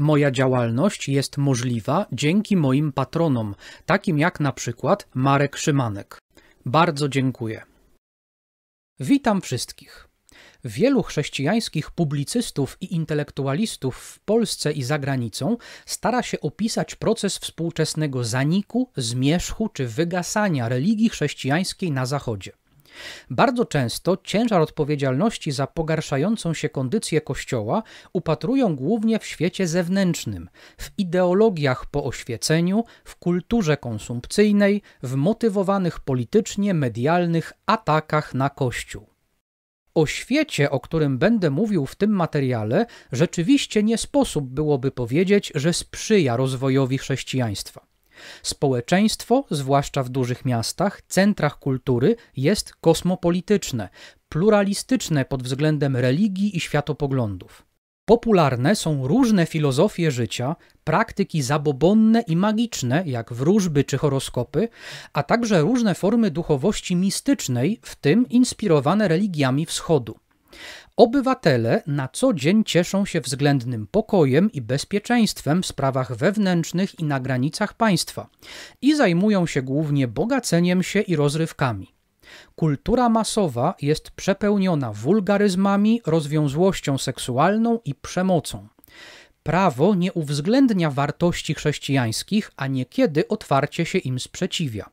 Moja działalność jest możliwa dzięki moim patronom, takim jak na przykład Marek Szymanek. Bardzo dziękuję. Witam wszystkich. Wielu chrześcijańskich publicystów i intelektualistów w Polsce i za granicą stara się opisać proces współczesnego zaniku, zmierzchu czy wygasania religii chrześcijańskiej na Zachodzie. Bardzo często ciężar odpowiedzialności za pogarszającą się kondycję Kościoła upatrują głównie w świecie zewnętrznym, w ideologiach po oświeceniu, w kulturze konsumpcyjnej, w motywowanych politycznie medialnych atakach na Kościół. O świecie, o którym będę mówił w tym materiale, rzeczywiście nie sposób byłoby powiedzieć, że sprzyja rozwojowi chrześcijaństwa. Społeczeństwo, zwłaszcza w dużych miastach, centrach kultury, jest kosmopolityczne, pluralistyczne pod względem religii i światopoglądów. Popularne są różne filozofie życia, praktyki zabobonne i magiczne, jak wróżby czy horoskopy, a także różne formy duchowości mistycznej, w tym inspirowane religiami wschodu. Obywatele na co dzień cieszą się względnym pokojem i bezpieczeństwem w sprawach wewnętrznych i na granicach państwa i zajmują się głównie bogaceniem się i rozrywkami. Kultura masowa jest przepełniona wulgaryzmami, rozwiązłością seksualną i przemocą. Prawo nie uwzględnia wartości chrześcijańskich, a niekiedy otwarcie się im sprzeciwia.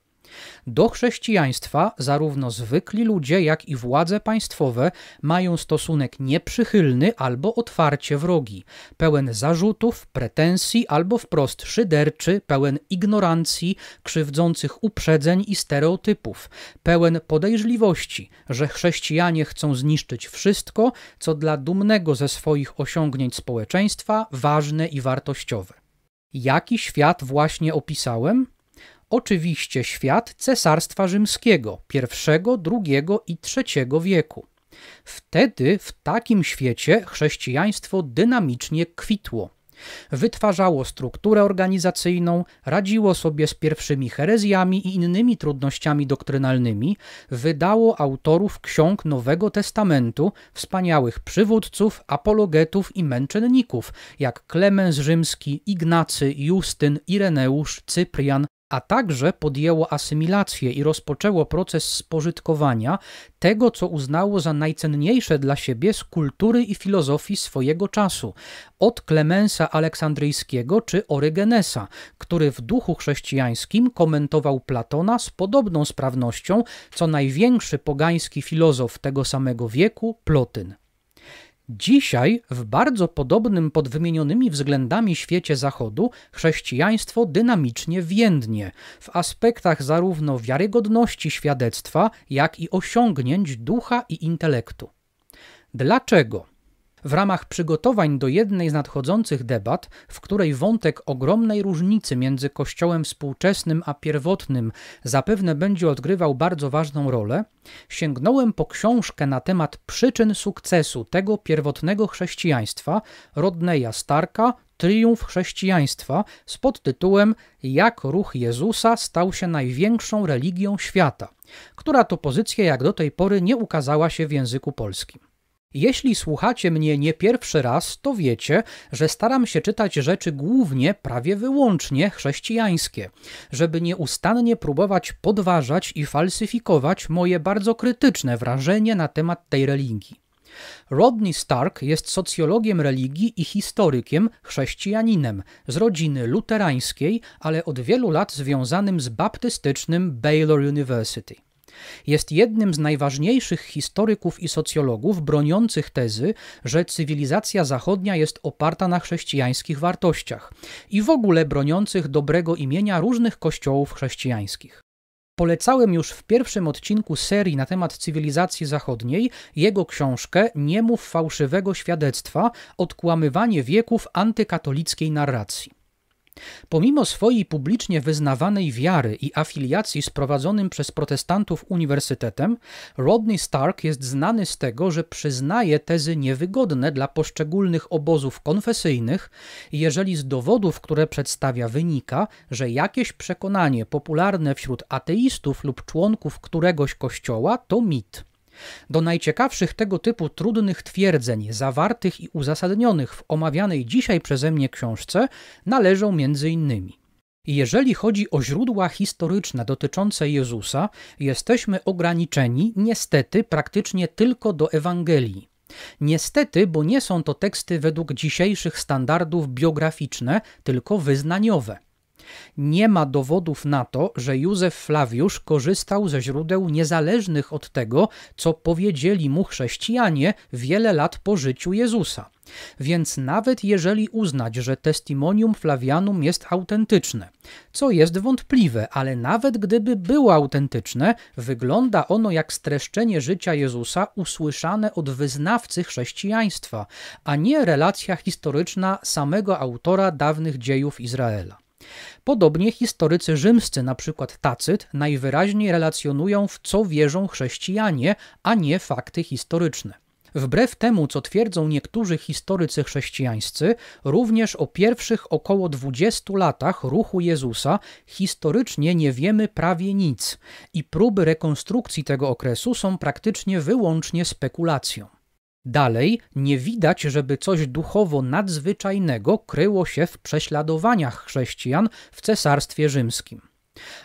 Do chrześcijaństwa zarówno zwykli ludzie, jak i władze państwowe mają stosunek nieprzychylny albo otwarcie wrogi, pełen zarzutów, pretensji albo wprost szyderczy, pełen ignorancji, krzywdzących uprzedzeń i stereotypów, pełen podejrzliwości, że chrześcijanie chcą zniszczyć wszystko, co dla dumnego ze swoich osiągnięć społeczeństwa ważne i wartościowe. Jaki świat właśnie opisałem? oczywiście świat Cesarstwa Rzymskiego I, II i III wieku. Wtedy w takim świecie chrześcijaństwo dynamicznie kwitło. Wytwarzało strukturę organizacyjną, radziło sobie z pierwszymi herezjami i innymi trudnościami doktrynalnymi, wydało autorów ksiąg Nowego Testamentu, wspaniałych przywódców, apologetów i męczenników, jak Klemens Rzymski, Ignacy, Justyn, Ireneusz, Cyprian, a także podjęło asymilację i rozpoczęło proces spożytkowania tego, co uznało za najcenniejsze dla siebie z kultury i filozofii swojego czasu, od Klemensa Aleksandryjskiego czy Orygenesa, który w duchu chrześcijańskim komentował Platona z podobną sprawnością, co największy pogański filozof tego samego wieku, Plotyn. Dzisiaj w bardzo podobnym pod wymienionymi względami świecie Zachodu chrześcijaństwo dynamicznie więdnie w aspektach zarówno wiarygodności świadectwa, jak i osiągnięć ducha i intelektu. Dlaczego? W ramach przygotowań do jednej z nadchodzących debat, w której wątek ogromnej różnicy między Kościołem współczesnym a pierwotnym zapewne będzie odgrywał bardzo ważną rolę, sięgnąłem po książkę na temat przyczyn sukcesu tego pierwotnego chrześcijaństwa Rodneya Starka, Triumf chrześcijaństwa z podtytułem Jak ruch Jezusa stał się największą religią świata, która to pozycja jak do tej pory nie ukazała się w języku polskim. Jeśli słuchacie mnie nie pierwszy raz, to wiecie, że staram się czytać rzeczy głównie, prawie wyłącznie chrześcijańskie, żeby nieustannie próbować podważać i falsyfikować moje bardzo krytyczne wrażenie na temat tej religii. Rodney Stark jest socjologiem religii i historykiem, chrześcijaninem z rodziny luterańskiej, ale od wielu lat związanym z baptystycznym Baylor University. Jest jednym z najważniejszych historyków i socjologów broniących tezy, że cywilizacja zachodnia jest oparta na chrześcijańskich wartościach i w ogóle broniących dobrego imienia różnych kościołów chrześcijańskich. Polecałem już w pierwszym odcinku serii na temat cywilizacji zachodniej jego książkę Nie mów fałszywego świadectwa odkłamywanie wieków antykatolickiej narracji. Pomimo swojej publicznie wyznawanej wiary i afiliacji z prowadzonym przez protestantów uniwersytetem, Rodney Stark jest znany z tego, że przyznaje tezy niewygodne dla poszczególnych obozów konfesyjnych, jeżeli z dowodów, które przedstawia, wynika, że jakieś przekonanie popularne wśród ateistów lub członków któregoś kościoła to mit. Do najciekawszych tego typu trudnych twierdzeń, zawartych i uzasadnionych w omawianej dzisiaj przeze mnie książce, należą między innymi. Jeżeli chodzi o źródła historyczne dotyczące Jezusa, jesteśmy ograniczeni niestety praktycznie tylko do Ewangelii. Niestety, bo nie są to teksty według dzisiejszych standardów biograficzne, tylko wyznaniowe. Nie ma dowodów na to, że Józef Flawiusz korzystał ze źródeł niezależnych od tego, co powiedzieli mu chrześcijanie wiele lat po życiu Jezusa. Więc nawet jeżeli uznać, że testimonium Flavianum jest autentyczne, co jest wątpliwe, ale nawet gdyby było autentyczne, wygląda ono jak streszczenie życia Jezusa usłyszane od wyznawcy chrześcijaństwa, a nie relacja historyczna samego autora dawnych dziejów Izraela. Podobnie historycy rzymscy, na przykład Tacyt, najwyraźniej relacjonują w co wierzą chrześcijanie, a nie fakty historyczne. Wbrew temu, co twierdzą niektórzy historycy chrześcijańscy, również o pierwszych około 20 latach ruchu Jezusa historycznie nie wiemy prawie nic i próby rekonstrukcji tego okresu są praktycznie wyłącznie spekulacją. Dalej, nie widać, żeby coś duchowo nadzwyczajnego kryło się w prześladowaniach chrześcijan w Cesarstwie Rzymskim.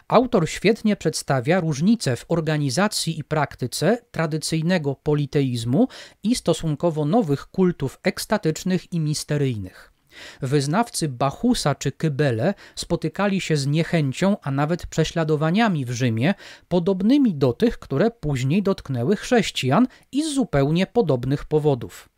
Autor świetnie przedstawia różnice w organizacji i praktyce tradycyjnego politeizmu i stosunkowo nowych kultów ekstatycznych i misteryjnych. Wyznawcy Bachusa czy Kybele spotykali się z niechęcią, a nawet prześladowaniami w Rzymie, podobnymi do tych, które później dotknęły chrześcijan i z zupełnie podobnych powodów.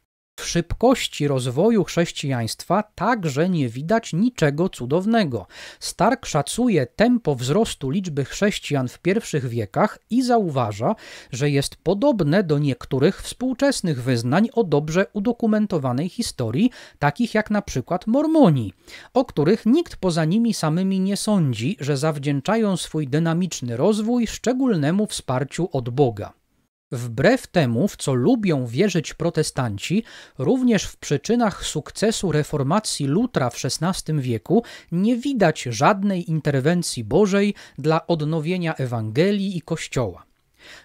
W szybkości rozwoju chrześcijaństwa także nie widać niczego cudownego. Stark szacuje tempo wzrostu liczby chrześcijan w pierwszych wiekach i zauważa, że jest podobne do niektórych współczesnych wyznań o dobrze udokumentowanej historii, takich jak na przykład Mormoni, o których nikt poza nimi samymi nie sądzi, że zawdzięczają swój dynamiczny rozwój szczególnemu wsparciu od Boga. Wbrew temu, w co lubią wierzyć protestanci, również w przyczynach sukcesu reformacji Lutra w XVI wieku nie widać żadnej interwencji Bożej dla odnowienia Ewangelii i Kościoła.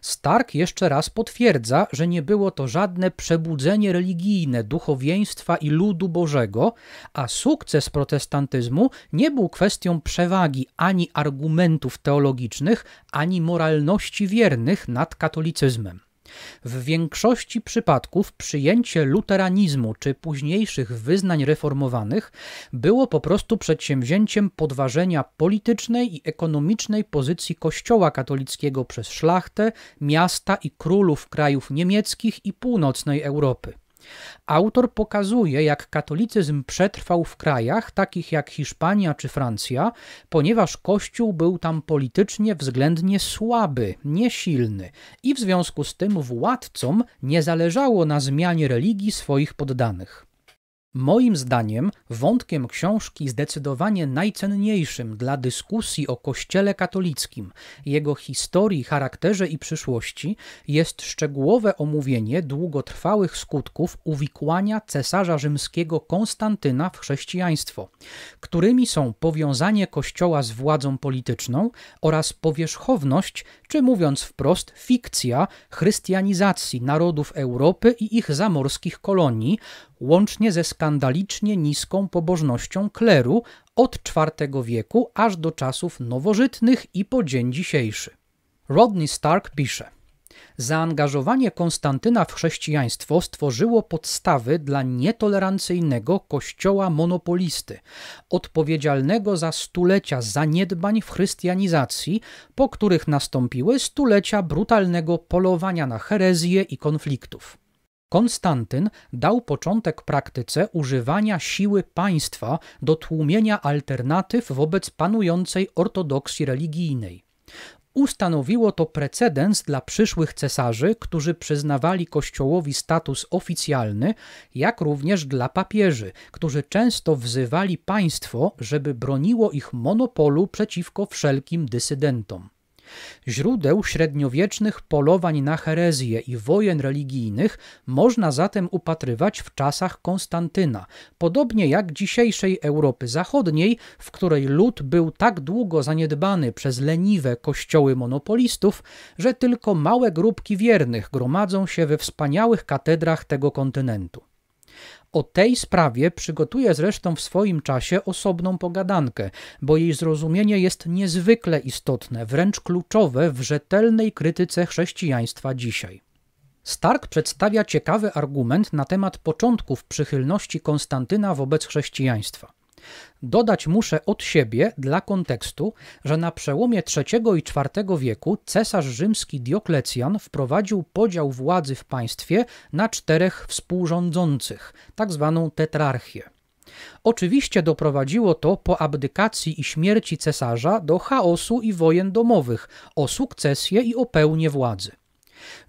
Stark jeszcze raz potwierdza, że nie było to żadne przebudzenie religijne duchowieństwa i ludu Bożego, a sukces protestantyzmu nie był kwestią przewagi ani argumentów teologicznych, ani moralności wiernych nad katolicyzmem. W większości przypadków przyjęcie luteranizmu czy późniejszych wyznań reformowanych było po prostu przedsięwzięciem podważenia politycznej i ekonomicznej pozycji Kościoła katolickiego przez szlachtę, miasta i królów krajów niemieckich i północnej Europy. Autor pokazuje, jak katolicyzm przetrwał w krajach takich jak Hiszpania czy Francja, ponieważ Kościół był tam politycznie względnie słaby, niesilny i w związku z tym władcom nie zależało na zmianie religii swoich poddanych. Moim zdaniem wątkiem książki zdecydowanie najcenniejszym dla dyskusji o Kościele katolickim, jego historii, charakterze i przyszłości jest szczegółowe omówienie długotrwałych skutków uwikłania cesarza rzymskiego Konstantyna w chrześcijaństwo, którymi są powiązanie Kościoła z władzą polityczną oraz powierzchowność, czy mówiąc wprost, fikcja chrystianizacji narodów Europy i ich zamorskich kolonii, łącznie ze skandalicznie niską pobożnością kleru od IV wieku aż do czasów nowożytnych i po dzień dzisiejszy. Rodney Stark pisze: Zaangażowanie Konstantyna w chrześcijaństwo stworzyło podstawy dla nietolerancyjnego kościoła monopolisty, odpowiedzialnego za stulecia zaniedbań w chrystianizacji, po których nastąpiły stulecia brutalnego polowania na herezję i konfliktów. Konstantyn dał początek praktyce używania siły państwa do tłumienia alternatyw wobec panującej ortodoksji religijnej. Ustanowiło to precedens dla przyszłych cesarzy, którzy przyznawali Kościołowi status oficjalny, jak również dla papieży, którzy często wzywali państwo, żeby broniło ich monopolu przeciwko wszelkim dysydentom. Źródeł średniowiecznych polowań na herezję i wojen religijnych można zatem upatrywać w czasach Konstantyna, podobnie jak dzisiejszej Europy Zachodniej, w której lud był tak długo zaniedbany przez leniwe kościoły monopolistów, że tylko małe grupki wiernych gromadzą się we wspaniałych katedrach tego kontynentu. O tej sprawie przygotuję zresztą w swoim czasie osobną pogadankę, bo jej zrozumienie jest niezwykle istotne, wręcz kluczowe w rzetelnej krytyce chrześcijaństwa dzisiaj. Stark przedstawia ciekawy argument na temat początków przychylności Konstantyna wobec chrześcijaństwa. Dodać muszę od siebie dla kontekstu, że na przełomie III i IV wieku cesarz rzymski Dioklecjan wprowadził podział władzy w państwie na czterech współrządzących, tak zwaną tetrarchię. Oczywiście doprowadziło to po abdykacji i śmierci cesarza do chaosu i wojen domowych o sukcesję i o pełnię władzy.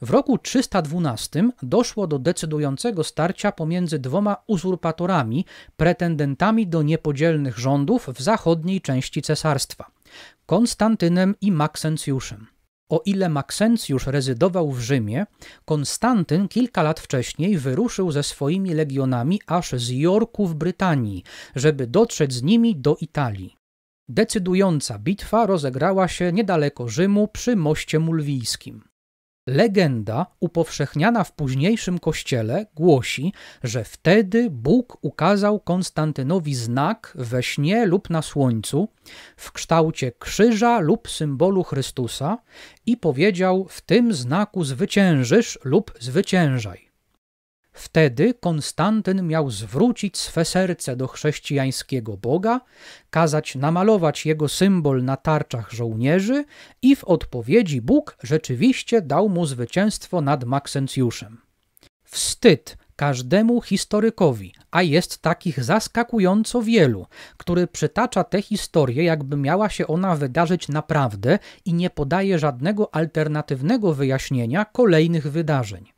W roku 312 doszło do decydującego starcia pomiędzy dwoma uzurpatorami, pretendentami do niepodzielnych rządów w zachodniej części cesarstwa Konstantynem i Maksencjuszem. O ile Maksencjusz rezydował w Rzymie, Konstantyn kilka lat wcześniej wyruszył ze swoimi legionami aż z Jorku w Brytanii, żeby dotrzeć z nimi do Italii. Decydująca bitwa rozegrała się niedaleko Rzymu przy Moście Mulwijskim. Legenda upowszechniana w późniejszym kościele głosi, że wtedy Bóg ukazał Konstantynowi znak we śnie lub na słońcu w kształcie krzyża lub symbolu Chrystusa i powiedział: W tym znaku zwyciężysz lub zwyciężaj. Wtedy Konstantyn miał zwrócić swe serce do chrześcijańskiego Boga, kazać namalować jego symbol na tarczach żołnierzy i w odpowiedzi Bóg rzeczywiście dał mu zwycięstwo nad Maksencjuszem. Wstyd każdemu historykowi, a jest takich zaskakująco wielu, który przytacza tę historię, jakby miała się ona wydarzyć naprawdę i nie podaje żadnego alternatywnego wyjaśnienia kolejnych wydarzeń.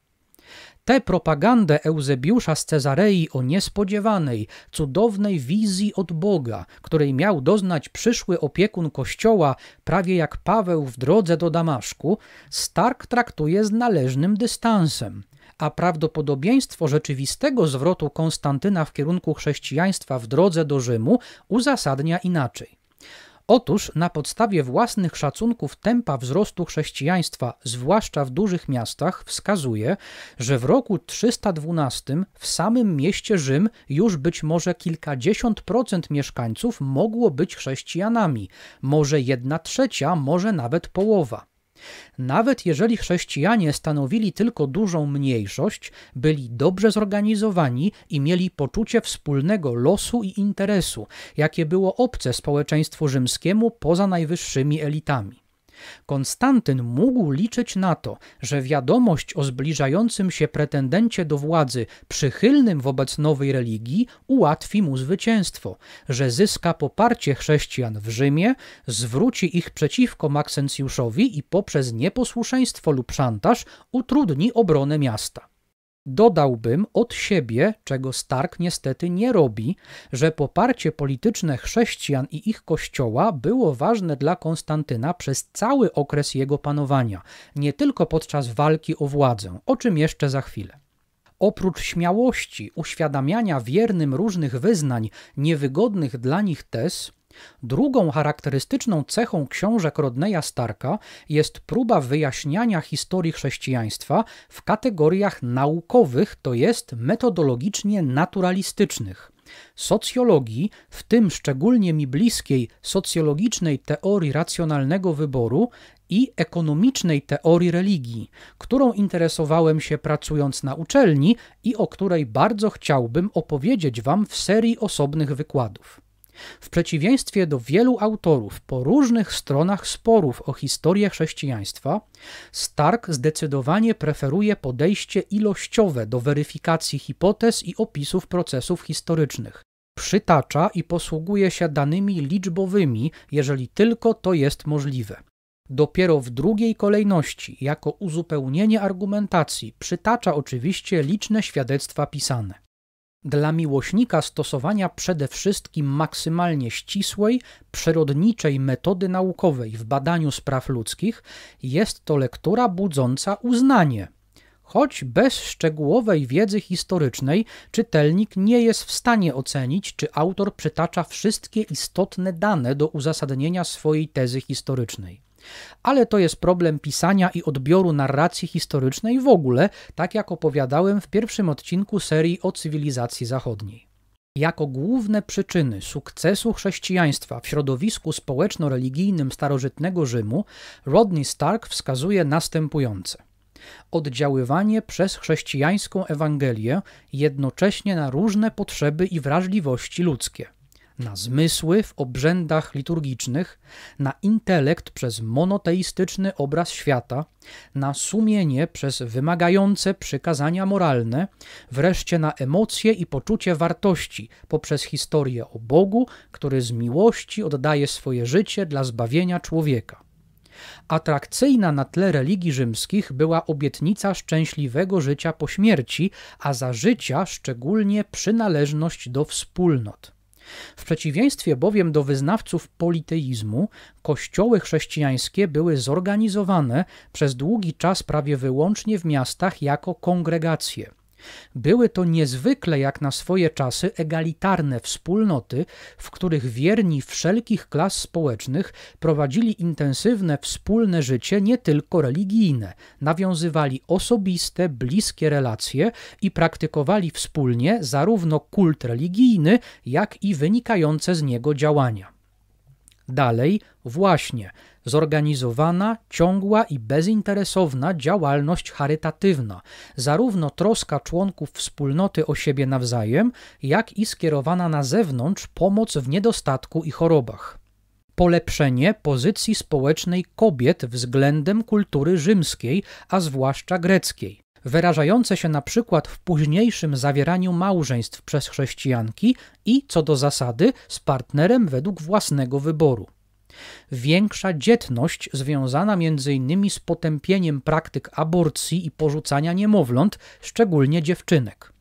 Tę propagandę Eusebiusza z Cezarei o niespodziewanej, cudownej wizji od Boga, której miał doznać przyszły opiekun Kościoła, prawie jak Paweł w drodze do Damaszku, Stark traktuje z należnym dystansem a prawdopodobieństwo rzeczywistego zwrotu Konstantyna w kierunku chrześcijaństwa w drodze do Rzymu uzasadnia inaczej. Otóż na podstawie własnych szacunków tempa wzrostu chrześcijaństwa, zwłaszcza w dużych miastach, wskazuje, że w roku 312 w samym mieście Rzym już być może kilkadziesiąt procent mieszkańców mogło być chrześcijanami, może jedna trzecia, może nawet połowa. Nawet jeżeli chrześcijanie stanowili tylko dużą mniejszość, byli dobrze zorganizowani i mieli poczucie wspólnego losu i interesu, jakie było obce społeczeństwu rzymskiemu poza najwyższymi elitami. Konstantyn mógł liczyć na to, że wiadomość o zbliżającym się pretendencie do władzy przychylnym wobec nowej religii ułatwi mu zwycięstwo, że zyska poparcie chrześcijan w Rzymie, zwróci ich przeciwko Maksencjuszowi i poprzez nieposłuszeństwo lub szantaż utrudni obronę miasta. Dodałbym od siebie, czego Stark niestety nie robi, że poparcie polityczne chrześcijan i ich kościoła było ważne dla Konstantyna przez cały okres jego panowania, nie tylko podczas walki o władzę, o czym jeszcze za chwilę. Oprócz śmiałości, uświadamiania wiernym różnych wyznań, niewygodnych dla nich tez, Drugą charakterystyczną cechą książek Rodneya Starka jest próba wyjaśniania historii chrześcijaństwa w kategoriach naukowych, to jest metodologicznie naturalistycznych. Socjologii, w tym szczególnie mi bliskiej socjologicznej teorii racjonalnego wyboru i ekonomicznej teorii religii, którą interesowałem się pracując na uczelni i o której bardzo chciałbym opowiedzieć Wam w serii osobnych wykładów. W przeciwieństwie do wielu autorów po różnych stronach sporów o historię chrześcijaństwa, Stark zdecydowanie preferuje podejście ilościowe do weryfikacji hipotez i opisów procesów historycznych. Przytacza i posługuje się danymi liczbowymi, jeżeli tylko to jest możliwe. Dopiero w drugiej kolejności, jako uzupełnienie argumentacji, przytacza oczywiście liczne świadectwa pisane. Dla miłośnika stosowania przede wszystkim maksymalnie ścisłej, przyrodniczej metody naukowej w badaniu spraw ludzkich jest to lektura budząca uznanie. Choć bez szczegółowej wiedzy historycznej czytelnik nie jest w stanie ocenić, czy autor przytacza wszystkie istotne dane do uzasadnienia swojej tezy historycznej. Ale to jest problem pisania i odbioru narracji historycznej w ogóle, tak jak opowiadałem w pierwszym odcinku serii o cywilizacji zachodniej. Jako główne przyczyny sukcesu chrześcijaństwa w środowisku społeczno-religijnym starożytnego Rzymu, Rodney Stark wskazuje następujące. Oddziaływanie przez chrześcijańską Ewangelię jednocześnie na różne potrzeby i wrażliwości ludzkie – na zmysły w obrzędach liturgicznych, na intelekt przez monoteistyczny obraz świata, na sumienie przez wymagające przykazania moralne, wreszcie na emocje i poczucie wartości poprzez historię o Bogu, który z miłości oddaje swoje życie dla zbawienia człowieka. Atrakcyjna na tle religii rzymskich była obietnica szczęśliwego życia po śmierci, a za życia szczególnie przynależność do wspólnot. W przeciwieństwie bowiem do wyznawców politeizmu, kościoły chrześcijańskie były zorganizowane przez długi czas prawie wyłącznie w miastach jako kongregacje. Były to niezwykle jak na swoje czasy egalitarne wspólnoty, w których wierni wszelkich klas społecznych prowadzili intensywne wspólne życie, nie tylko religijne. Nawiązywali osobiste, bliskie relacje i praktykowali wspólnie zarówno kult religijny, jak i wynikające z niego działania. Dalej, właśnie, zorganizowana, ciągła i bezinteresowna działalność charytatywna, zarówno troska członków wspólnoty o siebie nawzajem, jak i skierowana na zewnątrz pomoc w niedostatku i chorobach. Polepszenie pozycji społecznej kobiet względem kultury rzymskiej, a zwłaszcza greckiej wyrażające się na przykład w późniejszym zawieraniu małżeństw przez chrześcijanki i, co do zasady, z partnerem według własnego wyboru większa dzietność związana m.in. z potępieniem praktyk aborcji i porzucania niemowląt, szczególnie dziewczynek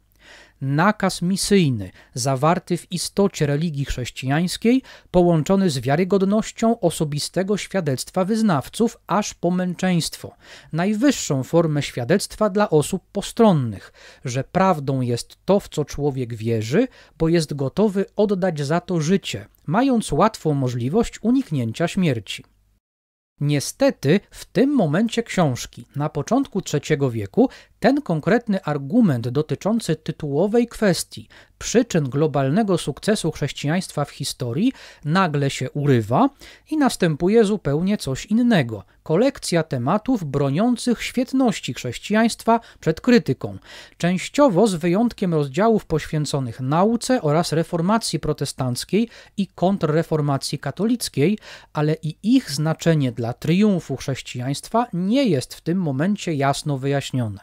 nakaz misyjny, zawarty w istocie religii chrześcijańskiej, połączony z wiarygodnością osobistego świadectwa wyznawców aż po męczeństwo, najwyższą formę świadectwa dla osób postronnych, że prawdą jest to, w co człowiek wierzy, bo jest gotowy oddać za to życie, mając łatwą możliwość uniknięcia śmierci. Niestety, w tym momencie książki, na początku III wieku, ten konkretny argument dotyczący tytułowej kwestii, przyczyn globalnego sukcesu chrześcijaństwa w historii nagle się urywa i następuje zupełnie coś innego kolekcja tematów broniących świetności chrześcijaństwa przed krytyką, częściowo z wyjątkiem rozdziałów poświęconych nauce oraz reformacji protestanckiej i kontrreformacji katolickiej, ale i ich znaczenie dla triumfu chrześcijaństwa nie jest w tym momencie jasno wyjaśnione.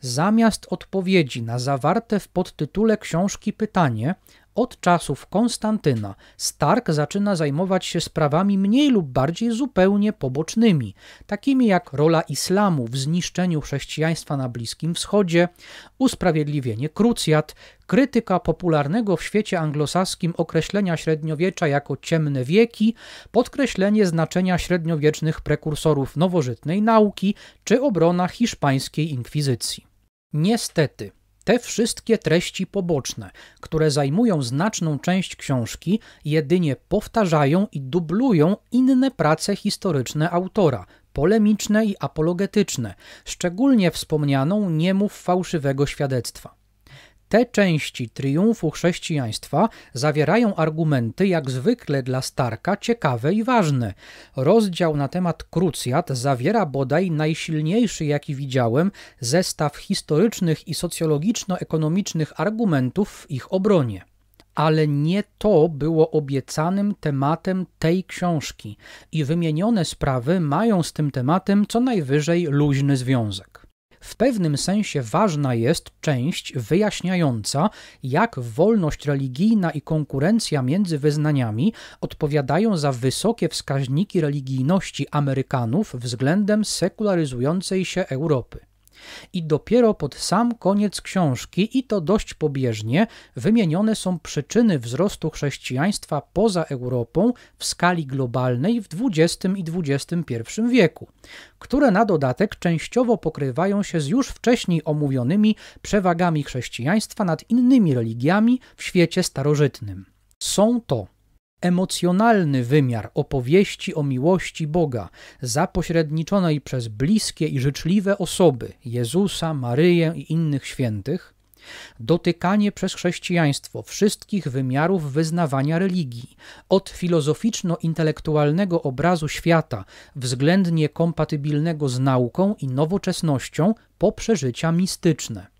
Zamiast odpowiedzi na zawarte w podtytule książki pytanie, od czasów Konstantyna Stark zaczyna zajmować się sprawami mniej lub bardziej zupełnie pobocznymi, takimi jak rola islamu w zniszczeniu chrześcijaństwa na Bliskim Wschodzie, usprawiedliwienie krucjat, krytyka popularnego w świecie anglosaskim określenia średniowiecza jako ciemne wieki, podkreślenie znaczenia średniowiecznych prekursorów nowożytnej nauki czy obrona hiszpańskiej inkwizycji. Niestety, te wszystkie treści poboczne, które zajmują znaczną część książki, jedynie powtarzają i dublują inne prace historyczne autora, polemiczne i apologetyczne, szczególnie wspomnianą niemów fałszywego świadectwa. Te części triumfu chrześcijaństwa zawierają argumenty jak zwykle dla Starka ciekawe i ważne. Rozdział na temat krucjat zawiera bodaj najsilniejszy, jaki widziałem, zestaw historycznych i socjologiczno-ekonomicznych argumentów w ich obronie. Ale nie to było obiecanym tematem tej książki i wymienione sprawy mają z tym tematem co najwyżej luźny związek w pewnym sensie ważna jest część wyjaśniająca, jak wolność religijna i konkurencja między wyznaniami odpowiadają za wysokie wskaźniki religijności Amerykanów względem sekularyzującej się Europy. I dopiero pod sam koniec książki, i to dość pobieżnie, wymienione są przyczyny wzrostu chrześcijaństwa poza Europą w skali globalnej w XX i XXI wieku, które na dodatek częściowo pokrywają się z już wcześniej omówionymi przewagami chrześcijaństwa nad innymi religiami w świecie starożytnym. Są to emocjonalny wymiar opowieści o miłości Boga, zapośredniczonej przez bliskie i życzliwe osoby Jezusa, Maryję i innych świętych, dotykanie przez chrześcijaństwo wszystkich wymiarów wyznawania religii, od filozoficzno-intelektualnego obrazu świata, względnie kompatybilnego z nauką i nowoczesnością, po przeżycia mistyczne.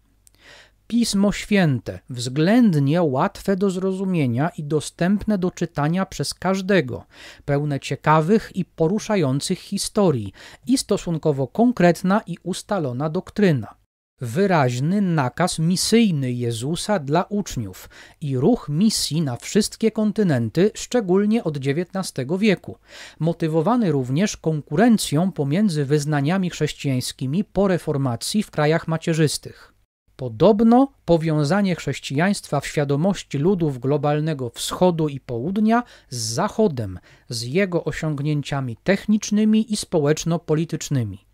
Pismo Święte, względnie łatwe do zrozumienia i dostępne do czytania przez każdego, pełne ciekawych i poruszających historii i stosunkowo konkretna i ustalona doktryna. Wyraźny nakaz misyjny Jezusa dla uczniów i ruch misji na wszystkie kontynenty, szczególnie od XIX wieku, motywowany również konkurencją pomiędzy wyznaniami chrześcijańskimi po reformacji w krajach macierzystych. Podobno powiązanie chrześcijaństwa w świadomości ludów globalnego wschodu i południa z Zachodem, z jego osiągnięciami technicznymi i społeczno-politycznymi.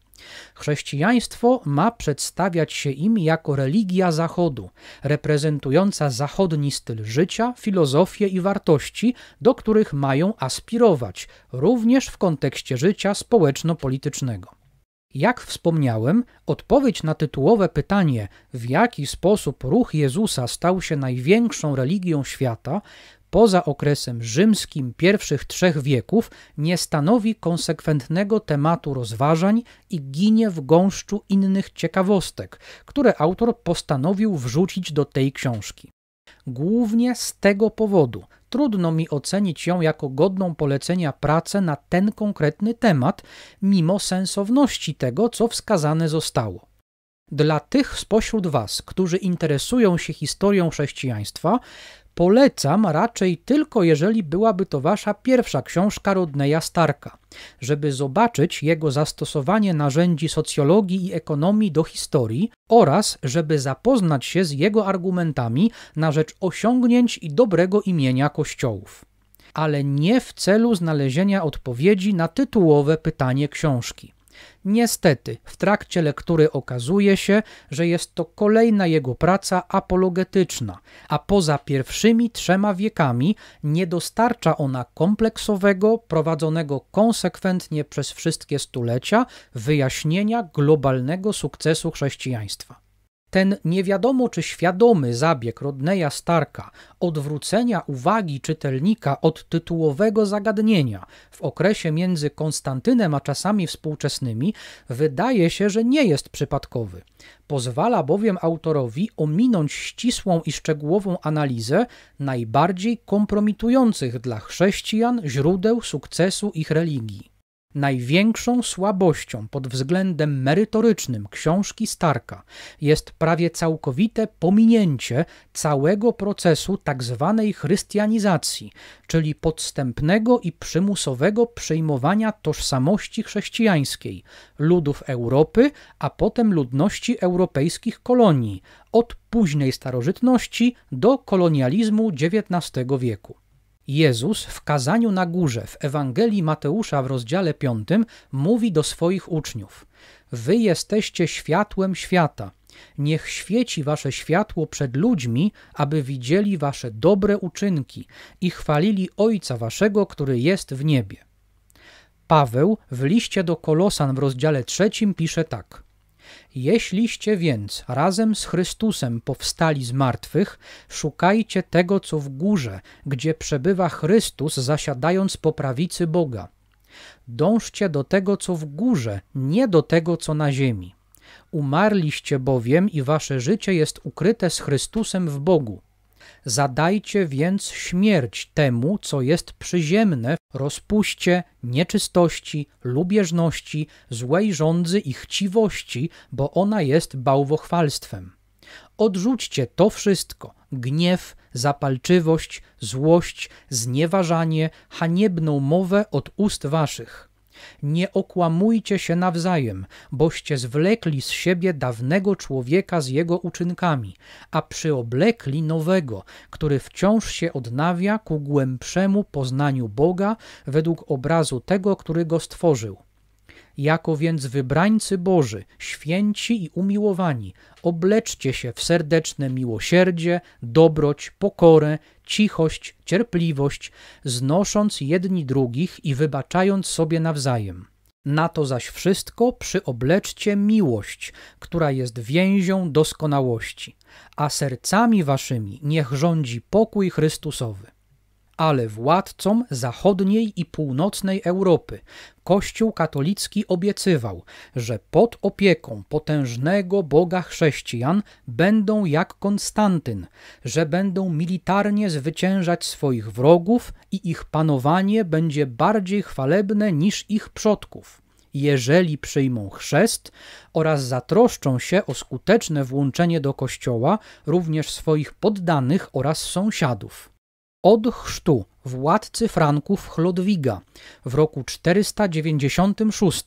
Chrześcijaństwo ma przedstawiać się im jako religia Zachodu, reprezentująca zachodni styl życia, filozofię i wartości, do których mają aspirować, również w kontekście życia społeczno-politycznego. Jak wspomniałem, odpowiedź na tytułowe pytanie, w jaki sposób ruch Jezusa stał się największą religią świata, poza okresem rzymskim pierwszych trzech wieków, nie stanowi konsekwentnego tematu rozważań i ginie w gąszczu innych ciekawostek, które autor postanowił wrzucić do tej książki. Głównie z tego powodu trudno mi ocenić ją jako godną polecenia pracę na ten konkretny temat, mimo sensowności tego, co wskazane zostało. Dla tych spośród Was, którzy interesują się historią chrześcijaństwa, Polecam raczej tylko jeżeli byłaby to wasza pierwsza książka Rodneya Starka, żeby zobaczyć jego zastosowanie narzędzi socjologii i ekonomii do historii oraz żeby zapoznać się z jego argumentami na rzecz osiągnięć i dobrego imienia kościołów. Ale nie w celu znalezienia odpowiedzi na tytułowe pytanie książki. Niestety, w trakcie lektury okazuje się, że jest to kolejna jego praca apologetyczna, a poza pierwszymi trzema wiekami nie dostarcza ona kompleksowego, prowadzonego konsekwentnie przez wszystkie stulecia wyjaśnienia globalnego sukcesu chrześcijaństwa. Ten nie wiadomo czy świadomy zabieg Rodneya Starka odwrócenia uwagi czytelnika od tytułowego zagadnienia w okresie między Konstantynem a czasami współczesnymi wydaje się, że nie jest przypadkowy. Pozwala bowiem autorowi ominąć ścisłą i szczegółową analizę najbardziej kompromitujących dla chrześcijan źródeł sukcesu ich religii. Największą słabością pod względem merytorycznym książki Starka jest prawie całkowite pominięcie całego procesu tzw. Tak chrystianizacji, czyli podstępnego i przymusowego przejmowania tożsamości chrześcijańskiej ludów Europy, a potem ludności europejskich kolonii od późnej starożytności do kolonializmu XIX wieku. Jezus w kazaniu na górze w Ewangelii Mateusza w rozdziale 5 mówi do swoich uczniów: Wy jesteście światłem świata. Niech świeci wasze światło przed ludźmi, aby widzieli wasze dobre uczynki i chwalili Ojca waszego, który jest w niebie. Paweł w liście do Kolosan w rozdziale trzecim pisze tak: Jeśliście więc razem z Chrystusem powstali z martwych, szukajcie tego, co w górze, gdzie przebywa Chrystus, zasiadając po prawicy Boga. Dążcie do tego, co w górze, nie do tego, co na ziemi. Umarliście bowiem i wasze życie jest ukryte z Chrystusem w Bogu. Zadajcie więc śmierć temu, co jest przyziemne, rozpuście nieczystości, lubieżności, złej rządzy i chciwości, bo ona jest bałwochwalstwem. Odrzućcie to wszystko, gniew, zapalczywość, złość, znieważanie, haniebną mowę od ust waszych. Nie okłamujcie się nawzajem, boście zwlekli z siebie dawnego człowieka z jego uczynkami, a przyoblekli nowego, który wciąż się odnawia ku głębszemu poznaniu Boga według obrazu tego, który go stworzył jako więc wybrańcy Boży, święci i umiłowani, obleczcie się w serdeczne miłosierdzie, dobroć, pokorę, cichość, cierpliwość, znosząc jedni drugich i wybaczając sobie nawzajem. Na to zaś wszystko przyobleczcie miłość, która jest więzią doskonałości, a sercami waszymi niech rządzi pokój Chrystusowy ale władcom zachodniej i północnej Europy. Kościół katolicki obiecywał, że pod opieką potężnego Boga chrześcijan będą jak Konstantyn, że będą militarnie zwyciężać swoich wrogów i ich panowanie będzie bardziej chwalebne niż ich przodków jeżeli przyjmą chrzest oraz zatroszczą się o skuteczne włączenie do kościoła również swoich poddanych oraz sąsiadów od chrztu władcy Franków Chlodwiga w roku 496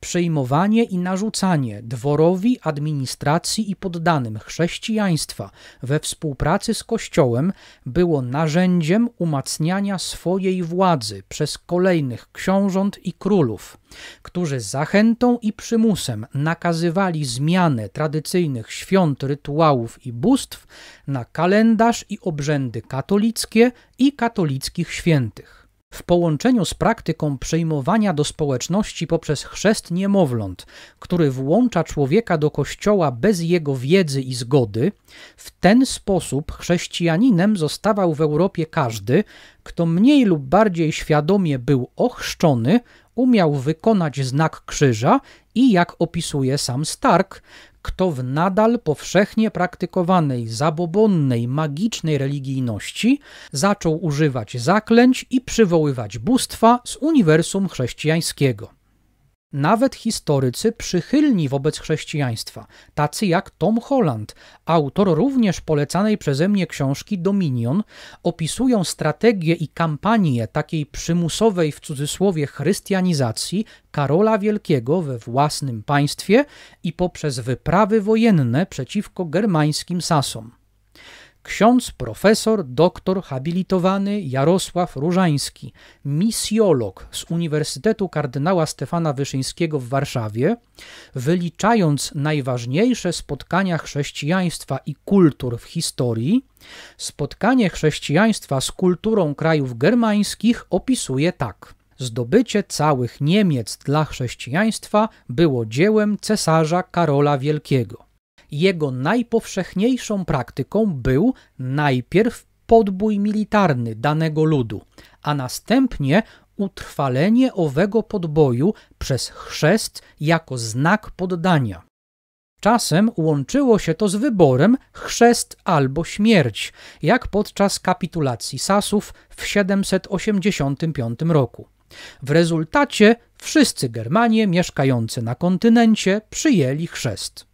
przyjmowanie i narzucanie dworowi, administracji i poddanym chrześcijaństwa we współpracy z Kościołem było narzędziem umacniania swojej władzy przez kolejnych książąt i królów, którzy zachętą i przymusem nakazywali zmianę tradycyjnych świąt, rytuałów i bóstw na kalendarz i obrzędy katolickie i katolickich świętych. W połączeniu z praktyką przyjmowania do społeczności poprzez chrzest niemowląt, który włącza człowieka do kościoła bez jego wiedzy i zgody, w ten sposób chrześcijaninem zostawał w Europie każdy, kto mniej lub bardziej świadomie był ochrzczony umiał wykonać znak krzyża i jak opisuje sam Stark, kto w nadal powszechnie praktykowanej, zabobonnej, magicznej religijności zaczął używać zaklęć i przywoływać bóstwa z uniwersum chrześcijańskiego nawet historycy przychylni wobec chrześcijaństwa, tacy jak Tom Holland, autor również polecanej przeze mnie książki Dominion, opisują strategię i kampanię takiej przymusowej w cudzysłowie chrystianizacji Karola Wielkiego we własnym państwie i poprzez wyprawy wojenne przeciwko germańskim Sasom ksiądz profesor doktor habilitowany Jarosław Różański, misjolog z Uniwersytetu Kardynała Stefana Wyszyńskiego w Warszawie, wyliczając najważniejsze spotkania chrześcijaństwa i kultur w historii, spotkanie chrześcijaństwa z kulturą krajów germańskich opisuje tak. Zdobycie całych Niemiec dla chrześcijaństwa było dziełem cesarza Karola Wielkiego jego najpowszechniejszą praktyką był najpierw podbój militarny danego ludu, a następnie utrwalenie owego podboju przez chrzest jako znak poddania. Czasem łączyło się to z wyborem chrzest albo śmierć, jak podczas kapitulacji Sasów w 785 roku. W rezultacie wszyscy Germanie mieszkający na kontynencie przyjęli chrzest.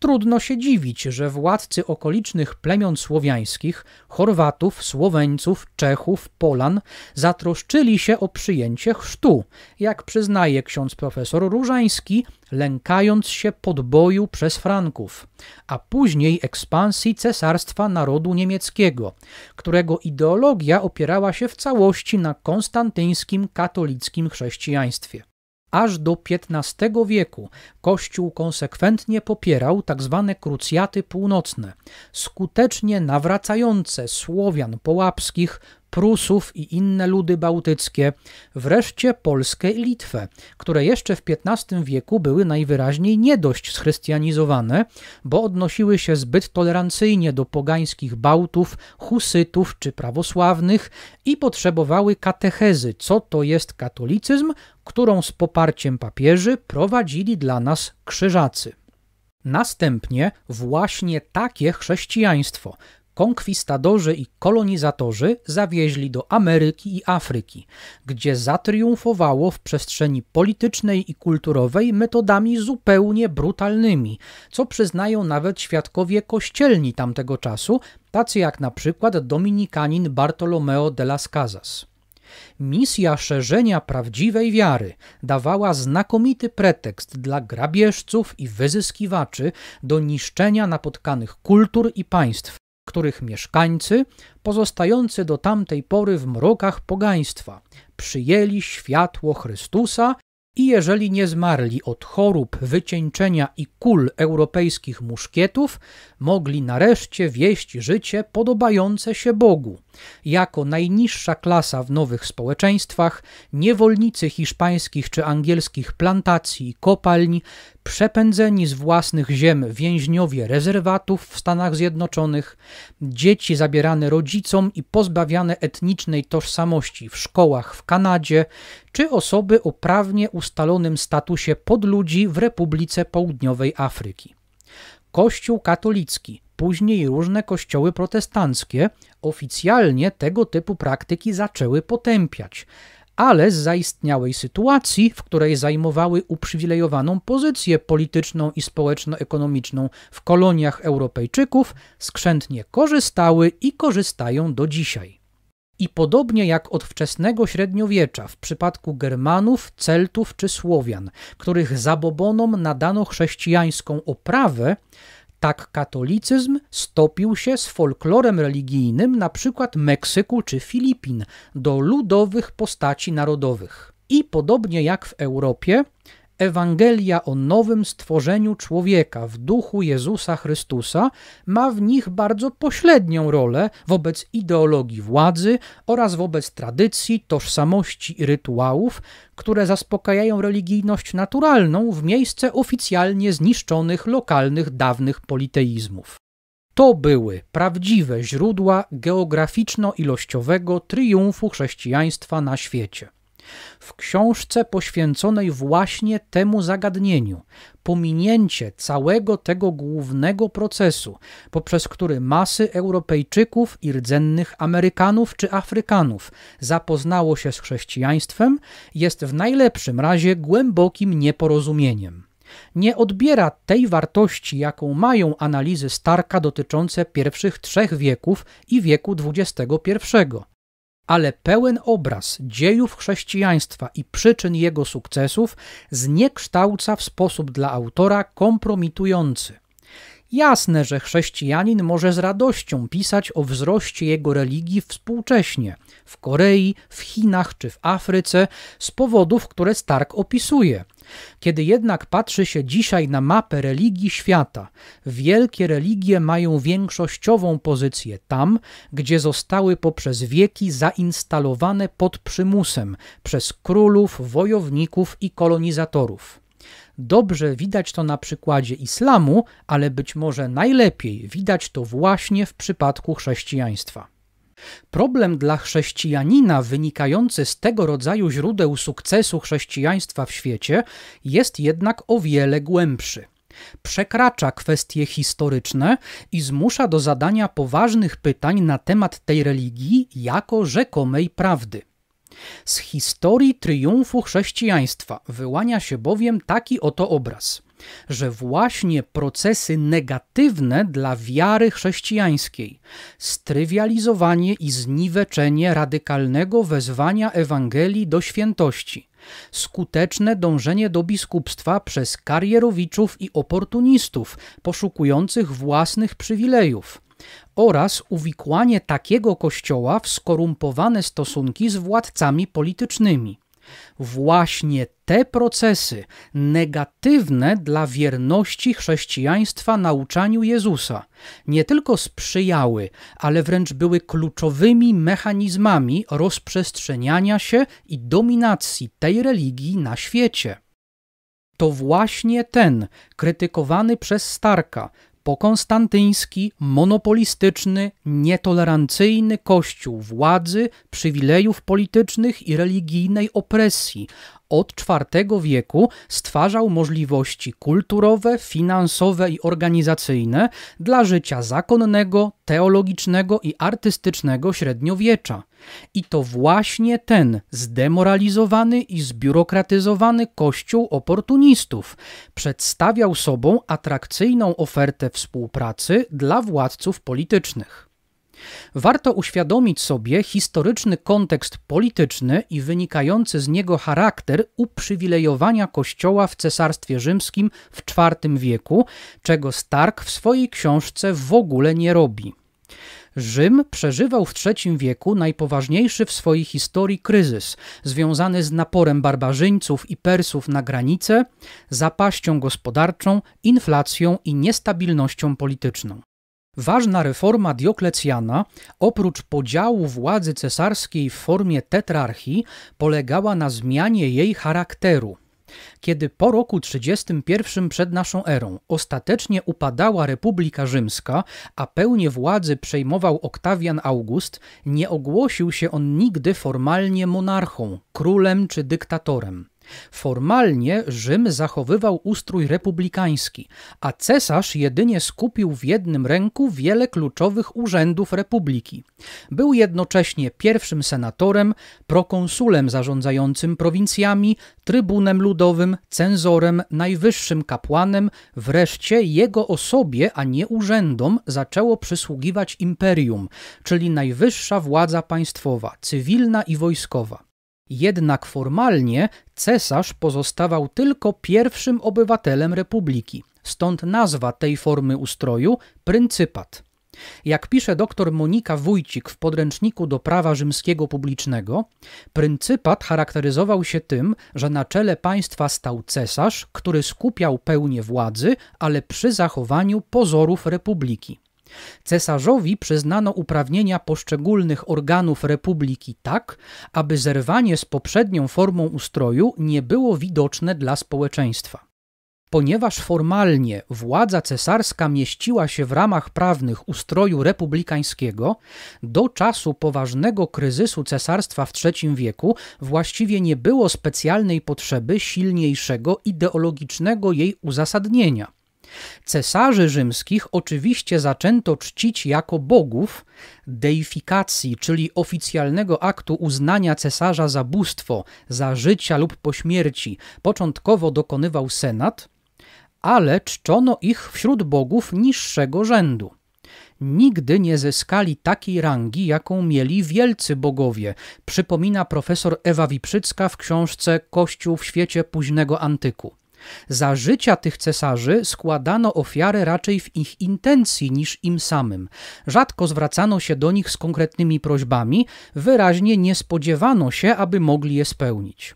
Trudno się dziwić, że władcy okolicznych plemion słowiańskich, Chorwatów, Słoweńców, Czechów, Polan zatroszczyli się o przyjęcie chrztu, jak przyznaje ksiądz profesor Różański, lękając się podboju przez Franków, a później ekspansji Cesarstwa Narodu Niemieckiego, którego ideologia opierała się w całości na konstantyńskim katolickim chrześcijaństwie. Aż do XV wieku Kościół konsekwentnie popierał tzw. Tak krucjaty północne, skutecznie nawracające Słowian połapskich Prusów i inne ludy bałtyckie, wreszcie Polskę i Litwę, które jeszcze w XV wieku były najwyraźniej nie dość schrystianizowane, bo odnosiły się zbyt tolerancyjnie do pogańskich Bałtów, Husytów czy prawosławnych i potrzebowały katechezy, co to jest katolicyzm, którą z poparciem papieży prowadzili dla nas krzyżacy. Następnie właśnie takie chrześcijaństwo, konkwistadorzy i kolonizatorzy zawieźli do Ameryki i Afryki, gdzie zatriumfowało w przestrzeni politycznej i kulturowej metodami zupełnie brutalnymi, co przyznają nawet świadkowie kościelni tamtego czasu, tacy jak na przykład dominikanin Bartolomeo de las Casas. Misja szerzenia prawdziwej wiary dawała znakomity pretekst dla grabieżców i wyzyskiwaczy do niszczenia napotkanych kultur i państw, których mieszkańcy, pozostający do tamtej pory w mrokach pogaństwa, przyjęli światło Chrystusa i jeżeli nie zmarli od chorób, wycieńczenia i kul europejskich muszkietów, mogli nareszcie wieść życie podobające się Bogu. Jako najniższa klasa w nowych społeczeństwach, niewolnicy hiszpańskich czy angielskich plantacji i kopalń, przepędzeni z własnych ziem więźniowie rezerwatów w Stanach Zjednoczonych, dzieci zabierane rodzicom i pozbawiane etnicznej tożsamości w szkołach w Kanadzie, czy osoby o prawnie ustalonym statusie podludzi w Republice Południowej Afryki. Kościół katolicki później różne kościoły protestanckie oficjalnie tego typu praktyki zaczęły potępiać ale z zaistniałej sytuacji, w której zajmowały uprzywilejowaną pozycję polityczną i społeczno-ekonomiczną w koloniach Europejczyków, skrzętnie korzystały i korzystają do dzisiaj. I podobnie jak od wczesnego średniowiecza w przypadku Germanów, Celtów czy Słowian, których zabobonom nadano chrześcijańską oprawę, tak katolicyzm stopił się z folklorem religijnym np. Meksyku czy Filipin do ludowych postaci narodowych. I podobnie jak w Europie, Ewangelia o nowym stworzeniu człowieka w duchu Jezusa Chrystusa ma w nich bardzo pośrednią rolę wobec ideologii władzy oraz wobec tradycji, tożsamości i rytuałów, które zaspokajają religijność naturalną w miejsce oficjalnie zniszczonych lokalnych dawnych politeizmów. To były prawdziwe źródła geograficzno-ilościowego triumfu chrześcijaństwa na świecie w książce poświęconej właśnie temu zagadnieniu. Pominięcie całego tego głównego procesu, poprzez który masy Europejczyków i rdzennych Amerykanów czy Afrykanów zapoznało się z chrześcijaństwem, jest w najlepszym razie głębokim nieporozumieniem nie odbiera tej wartości, jaką mają analizy Starka dotyczące pierwszych trzech wieków i wieku XXI ale pełen obraz dziejów chrześcijaństwa i przyczyn jego sukcesów zniekształca w sposób dla autora kompromitujący. Jasne, że chrześcijanin może z radością pisać o wzroście jego religii współcześnie w Korei, w Chinach czy w Afryce z powodów, które Stark opisuje. Kiedy jednak patrzy się dzisiaj na mapę religii świata, wielkie religie mają większościową pozycję tam, gdzie zostały poprzez wieki zainstalowane pod przymusem przez królów, wojowników i kolonizatorów. Dobrze widać to na przykładzie islamu, ale być może najlepiej widać to właśnie w przypadku chrześcijaństwa. Problem dla chrześcijanina wynikający z tego rodzaju źródeł sukcesu chrześcijaństwa w świecie jest jednak o wiele głębszy przekracza kwestie historyczne i zmusza do zadania poważnych pytań na temat tej religii jako rzekomej prawdy. Z historii triumfu chrześcijaństwa wyłania się bowiem taki oto obraz, że właśnie procesy negatywne dla wiary chrześcijańskiej, strywializowanie i zniweczenie radykalnego wezwania Ewangelii do świętości, skuteczne dążenie do biskupstwa przez karierowiczów i oportunistów poszukujących własnych przywilejów, oraz uwikłanie takiego kościoła w skorumpowane stosunki z władcami politycznymi. Właśnie te procesy negatywne dla wierności chrześcijaństwa nauczaniu Jezusa nie tylko sprzyjały, ale wręcz były kluczowymi mechanizmami rozprzestrzeniania się i dominacji tej religii na świecie. To właśnie ten, krytykowany przez Starka, pokonstantyński, monopolistyczny, nietolerancyjny kościół władzy, przywilejów politycznych i religijnej opresji, od IV wieku stwarzał możliwości kulturowe, finansowe i organizacyjne dla życia zakonnego, teologicznego i artystycznego średniowiecza. I to właśnie ten zdemoralizowany i zbiurokratyzowany kościół oportunistów przedstawiał sobą atrakcyjną ofertę współpracy dla władców politycznych. Warto uświadomić sobie historyczny kontekst polityczny i wynikający z niego charakter uprzywilejowania Kościoła w Cesarstwie Rzymskim w IV wieku, czego Stark w swojej książce w ogóle nie robi. Rzym przeżywał w III wieku najpoważniejszy w swojej historii kryzys, związany z naporem barbarzyńców i Persów na granice, zapaścią gospodarczą, inflacją i niestabilnością polityczną. Ważna reforma Dioklecjana, oprócz podziału władzy cesarskiej w formie tetrarchii, polegała na zmianie jej charakteru. Kiedy po roku 31 przed naszą erą ostatecznie upadała Republika Rzymska, a pełnię władzy przejmował Oktawian August, nie ogłosił się on nigdy formalnie monarchą, królem czy dyktatorem. Formalnie Rzym zachowywał ustrój republikański, a cesarz jedynie skupił w jednym ręku wiele kluczowych urzędów republiki. Był jednocześnie pierwszym senatorem, prokonsulem zarządzającym prowincjami, trybunem ludowym, cenzorem, najwyższym kapłanem, wreszcie jego osobie, a nie urzędom zaczęło przysługiwać imperium, czyli najwyższa władza państwowa, cywilna i wojskowa. Jednak formalnie cesarz pozostawał tylko pierwszym obywatelem republiki, stąd nazwa tej formy ustroju pryncypat. Jak pisze dr Monika Wójcik w podręczniku do prawa rzymskiego publicznego, pryncypat charakteryzował się tym, że na czele państwa stał cesarz, który skupiał pełnię władzy, ale przy zachowaniu pozorów republiki. Cesarzowi przyznano uprawnienia poszczególnych organów republiki tak, aby zerwanie z poprzednią formą ustroju nie było widoczne dla społeczeństwa. Ponieważ formalnie władza cesarska mieściła się w ramach prawnych ustroju republikańskiego, do czasu poważnego kryzysu cesarstwa w III wieku właściwie nie było specjalnej potrzeby silniejszego ideologicznego jej uzasadnienia. Cesarzy rzymskich oczywiście zaczęto czcić jako bogów deifikacji, czyli oficjalnego aktu uznania cesarza za bóstwo, za życia lub po śmierci. Początkowo dokonywał senat, ale czczono ich wśród bogów niższego rzędu. Nigdy nie zyskali takiej rangi, jaką mieli wielcy bogowie, przypomina profesor Ewa Wiprzycka w książce Kościół w świecie późnego antyku. Za życia tych cesarzy składano ofiary raczej w ich intencji niż im samym. Rzadko zwracano się do nich z konkretnymi prośbami, wyraźnie nie spodziewano się, aby mogli je spełnić.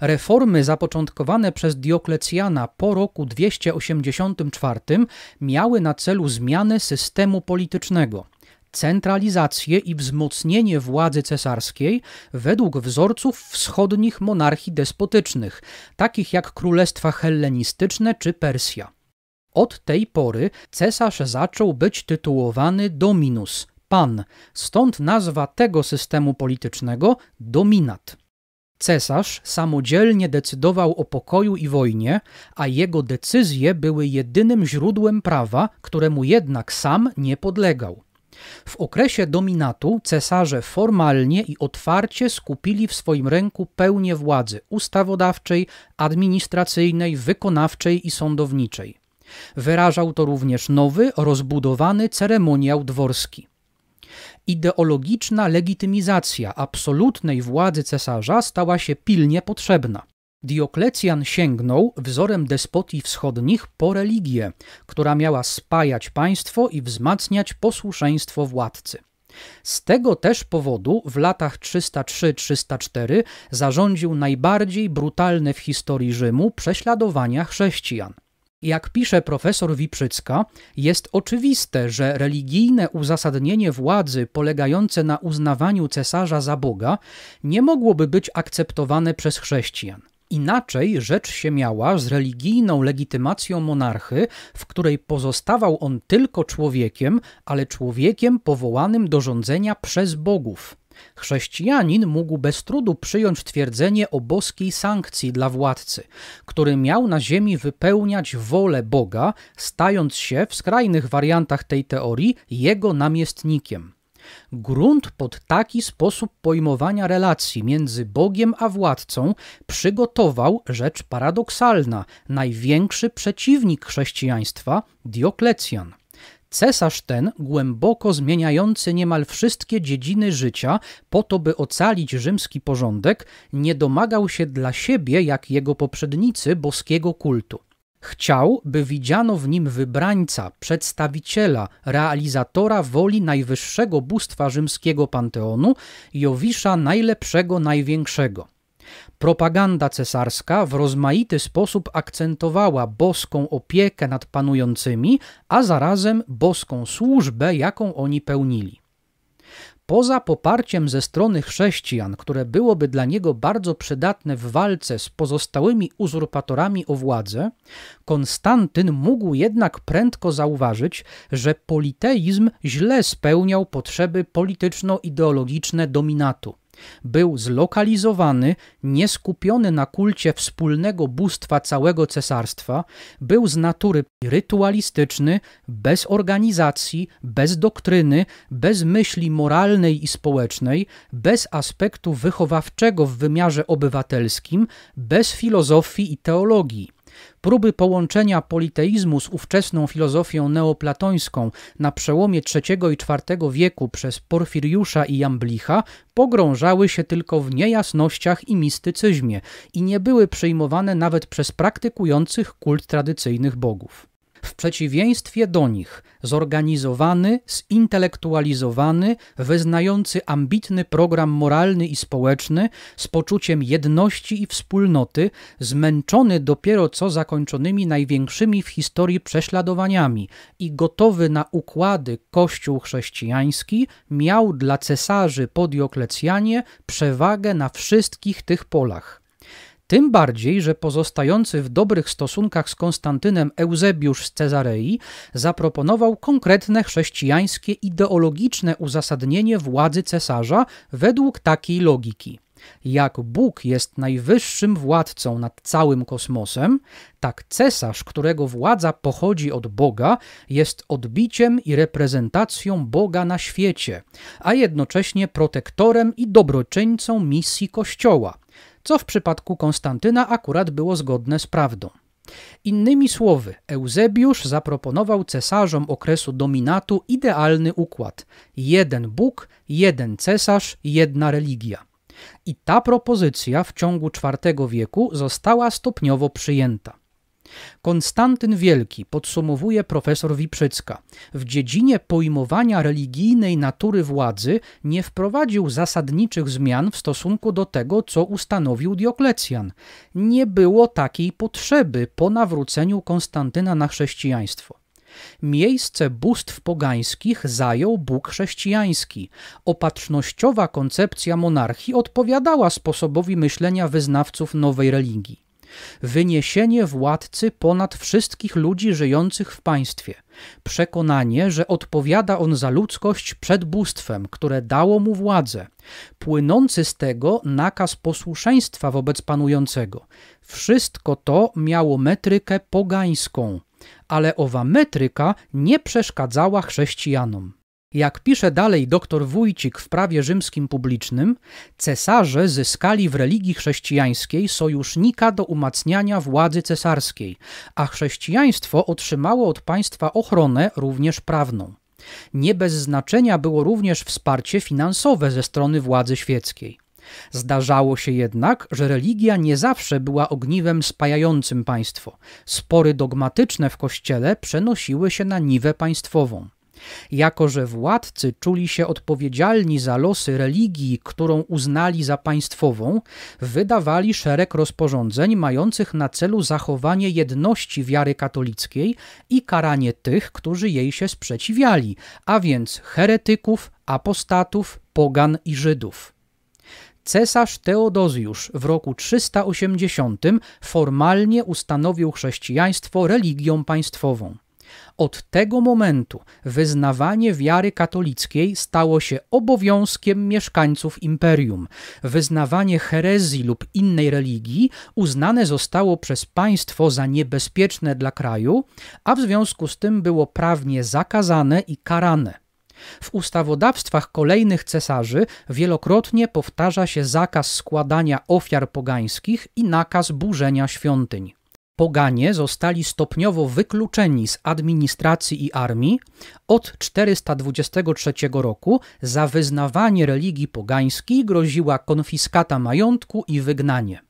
Reformy zapoczątkowane przez Dioklecjana po roku 284 miały na celu zmianę systemu politycznego centralizację i wzmocnienie władzy cesarskiej według wzorców wschodnich monarchii despotycznych, takich jak królestwa hellenistyczne czy Persja. Od tej pory cesarz zaczął być tytułowany dominus, pan, stąd nazwa tego systemu politycznego dominat. Cesarz samodzielnie decydował o pokoju i wojnie, a jego decyzje były jedynym źródłem prawa, któremu jednak sam nie podlegał. W okresie dominatu cesarze formalnie i otwarcie skupili w swoim ręku pełnię władzy ustawodawczej, administracyjnej, wykonawczej i sądowniczej. Wyrażał to również nowy, rozbudowany ceremoniał dworski. Ideologiczna legitymizacja absolutnej władzy cesarza stała się pilnie potrzebna. Dioklecjan sięgnął wzorem despotii wschodnich po religię, która miała spajać państwo i wzmacniać posłuszeństwo władcy. Z tego też powodu w latach 303-304 zarządził najbardziej brutalne w historii Rzymu prześladowania chrześcijan. Jak pisze profesor Wiprzycka, jest oczywiste, że religijne uzasadnienie władzy polegające na uznawaniu cesarza za Boga nie mogłoby być akceptowane przez chrześcijan. Inaczej rzecz się miała z religijną legitymacją monarchy, w której pozostawał on tylko człowiekiem, ale człowiekiem powołanym do rządzenia przez bogów. Chrześcijanin mógł bez trudu przyjąć twierdzenie o boskiej sankcji dla władcy, który miał na ziemi wypełniać wolę Boga, stając się w skrajnych wariantach tej teorii jego namiestnikiem. Grunt pod taki sposób pojmowania relacji między Bogiem a władcą przygotował, rzecz paradoksalna, największy przeciwnik chrześcijaństwa Dioklecjan. Cesarz ten, głęboko zmieniający niemal wszystkie dziedziny życia, po to by ocalić rzymski porządek, nie domagał się dla siebie, jak jego poprzednicy, boskiego kultu. Chciał, by widziano w nim wybrańca, przedstawiciela, realizatora woli najwyższego bóstwa rzymskiego panteonu, Jowisza najlepszego, największego. Propaganda cesarska w rozmaity sposób akcentowała boską opiekę nad panującymi, a zarazem boską służbę, jaką oni pełnili poza poparciem ze strony chrześcijan, które byłoby dla niego bardzo przydatne w walce z pozostałymi uzurpatorami o władzę, Konstantyn mógł jednak prędko zauważyć, że politeizm źle spełniał potrzeby polityczno-ideologiczne dominatu. Był zlokalizowany, nieskupiony na kulcie wspólnego bóstwa całego cesarstwa, był z natury rytualistyczny, bez organizacji, bez doktryny, bez myśli moralnej i społecznej, bez aspektu wychowawczego w wymiarze obywatelskim, bez filozofii i teologii. Próby połączenia politeizmu z ówczesną filozofią neoplatońską na przełomie III i IV wieku przez Porfiriusza i Jamblicha pogrążały się tylko w niejasnościach i mistycyzmie i nie były przyjmowane nawet przez praktykujących kult tradycyjnych bogów w przeciwieństwie do nich zorganizowany, zintelektualizowany, wyznający ambitny program moralny i społeczny z poczuciem jedności i wspólnoty, zmęczony dopiero co zakończonymi największymi w historii prześladowaniami i gotowy na układy Kościół chrześcijański, miał dla cesarzy po Dioklecjanie przewagę na wszystkich tych polach. Tym bardziej, że pozostający w dobrych stosunkach z Konstantynem Eusebiusz z Cezarei zaproponował konkretne chrześcijańskie ideologiczne uzasadnienie władzy cesarza według takiej logiki. Jak Bóg jest najwyższym władcą nad całym kosmosem, tak cesarz, którego władza pochodzi od Boga, jest odbiciem i reprezentacją Boga na świecie, a jednocześnie protektorem i dobroczyńcą misji Kościoła co w przypadku Konstantyna akurat było zgodne z prawdą. Innymi słowy, Eusebiusz zaproponował cesarzom okresu dominatu idealny układ: jeden Bóg, jeden cesarz, jedna religia. I ta propozycja w ciągu IV wieku została stopniowo przyjęta. Konstantyn Wielki, podsumowuje profesor Wiprzycka, w dziedzinie pojmowania religijnej natury władzy nie wprowadził zasadniczych zmian w stosunku do tego, co ustanowił Dioklecjan. Nie było takiej potrzeby po nawróceniu Konstantyna na chrześcijaństwo. Miejsce bóstw pogańskich zajął Bóg chrześcijański. Opatrznościowa koncepcja monarchii odpowiadała sposobowi myślenia wyznawców nowej religii wyniesienie władcy ponad wszystkich ludzi żyjących w państwie, przekonanie, że odpowiada on za ludzkość przed bóstwem, które dało mu władzę, płynący z tego nakaz posłuszeństwa wobec panującego. Wszystko to miało metrykę pogańską, ale owa metryka nie przeszkadzała chrześcijanom. Jak pisze dalej dr Wójcik w prawie rzymskim publicznym, cesarze zyskali w religii chrześcijańskiej sojusznika do umacniania władzy cesarskiej, a chrześcijaństwo otrzymało od państwa ochronę również prawną. Nie bez znaczenia było również wsparcie finansowe ze strony władzy świeckiej. Zdarzało się jednak, że religia nie zawsze była ogniwem spajającym państwo. Spory dogmatyczne w kościele przenosiły się na niwę państwową. Jako, że władcy czuli się odpowiedzialni za losy religii, którą uznali za państwową, wydawali szereg rozporządzeń mających na celu zachowanie jedności wiary katolickiej i karanie tych, którzy jej się sprzeciwiali, a więc heretyków, apostatów, pogan i Żydów cesarz Teodozjusz w roku 380 formalnie ustanowił chrześcijaństwo religią państwową. Od tego momentu wyznawanie wiary katolickiej stało się obowiązkiem mieszkańców imperium. Wyznawanie herezji lub innej religii uznane zostało przez państwo za niebezpieczne dla kraju, a w związku z tym było prawnie zakazane i karane. W ustawodawstwach kolejnych cesarzy wielokrotnie powtarza się zakaz składania ofiar pogańskich i nakaz burzenia świątyń poganie zostali stopniowo wykluczeni z administracji i armii od 423 roku za wyznawanie religii pogańskiej groziła konfiskata majątku i wygnanie.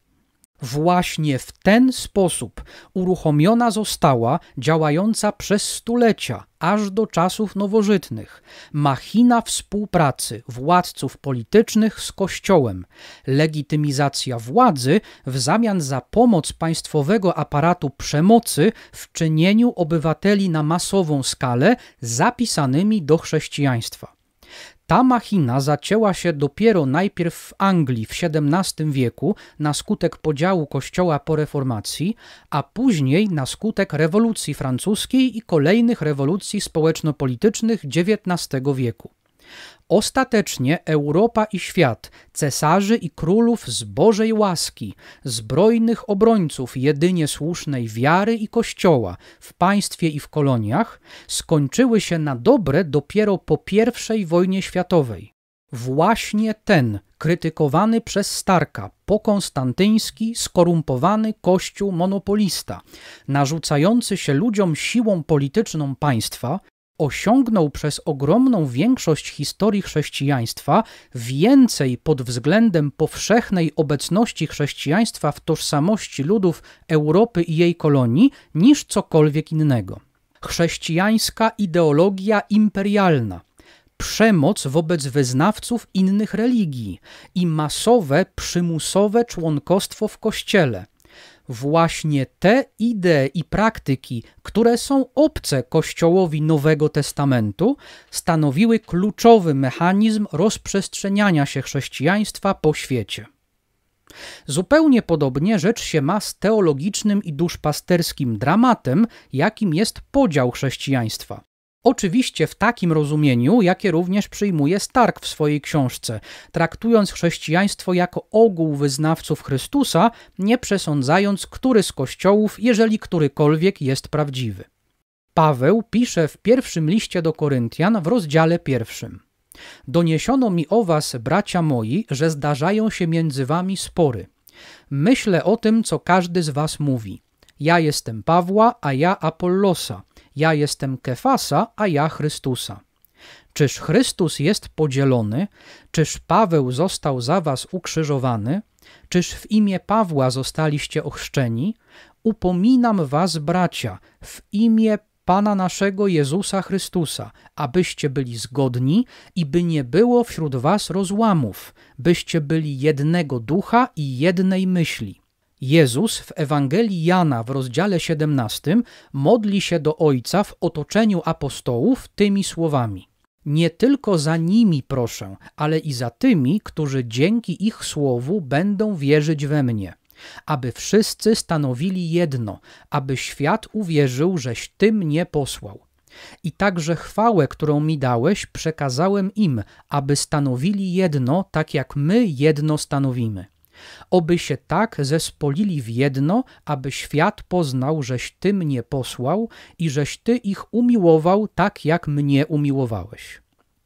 Właśnie w ten sposób uruchomiona została działająca przez stulecia, aż do czasów nowożytnych, machina współpracy władców politycznych z Kościołem, legitymizacja władzy w zamian za pomoc państwowego aparatu przemocy w czynieniu obywateli na masową skalę zapisanymi do chrześcijaństwa. Ta machina zacięła się dopiero najpierw w Anglii w XVII wieku na skutek podziału kościoła po reformacji, a później na skutek rewolucji francuskiej i kolejnych rewolucji społeczno-politycznych XIX wieku. Ostatecznie Europa i świat, cesarzy i królów z Bożej łaski, zbrojnych obrońców jedynie słusznej wiary i kościoła w państwie i w koloniach, skończyły się na dobre dopiero po I wojnie światowej. Właśnie ten, krytykowany przez Starka, pokonstantyński, skorumpowany kościół monopolista, narzucający się ludziom siłą polityczną państwa, osiągnął przez ogromną większość historii chrześcijaństwa więcej pod względem powszechnej obecności chrześcijaństwa w tożsamości ludów Europy i jej kolonii niż cokolwiek innego. Chrześcijańska ideologia imperialna, przemoc wobec wyznawców innych religii i masowe, przymusowe członkostwo w kościele – właśnie te idee i praktyki, które są obce Kościołowi Nowego Testamentu, stanowiły kluczowy mechanizm rozprzestrzeniania się chrześcijaństwa po świecie. Zupełnie podobnie rzecz się ma z teologicznym i duszpasterskim dramatem, jakim jest podział chrześcijaństwa. Oczywiście w takim rozumieniu, jakie również przyjmuje Stark w swojej książce, traktując chrześcijaństwo jako ogół wyznawców Chrystusa, nie przesądzając, który z kościołów, jeżeli którykolwiek, jest prawdziwy. Paweł pisze w pierwszym liście do Koryntian w rozdziale pierwszym. Doniesiono mi o was, bracia moi, że zdarzają się między wami spory. Myślę o tym, co każdy z was mówi. Ja jestem Pawła, a ja Apollosa ja jestem Kefasa, a ja Chrystusa. Czyż Chrystus jest podzielony? Czyż Paweł został za was ukrzyżowany? Czyż w imię Pawła zostaliście ochrzczeni? Upominam was, bracia, w imię Pana naszego Jezusa Chrystusa, abyście byli zgodni i by nie było wśród was rozłamów, byście byli jednego ducha i jednej myśli. Jezus w Ewangelii Jana w rozdziale 17 modli się do Ojca w otoczeniu apostołów tymi słowami: Nie tylko za nimi proszę, ale i za tymi, którzy dzięki ich słowu będą wierzyć we mnie aby wszyscy stanowili jedno, aby świat uwierzył, żeś Ty mnie posłał. I także chwałę, którą mi dałeś, przekazałem im, aby stanowili jedno, tak jak my jedno stanowimy. Oby się tak zespolili w jedno, aby świat poznał, żeś Ty mnie posłał i żeś Ty ich umiłował tak, jak mnie umiłowałeś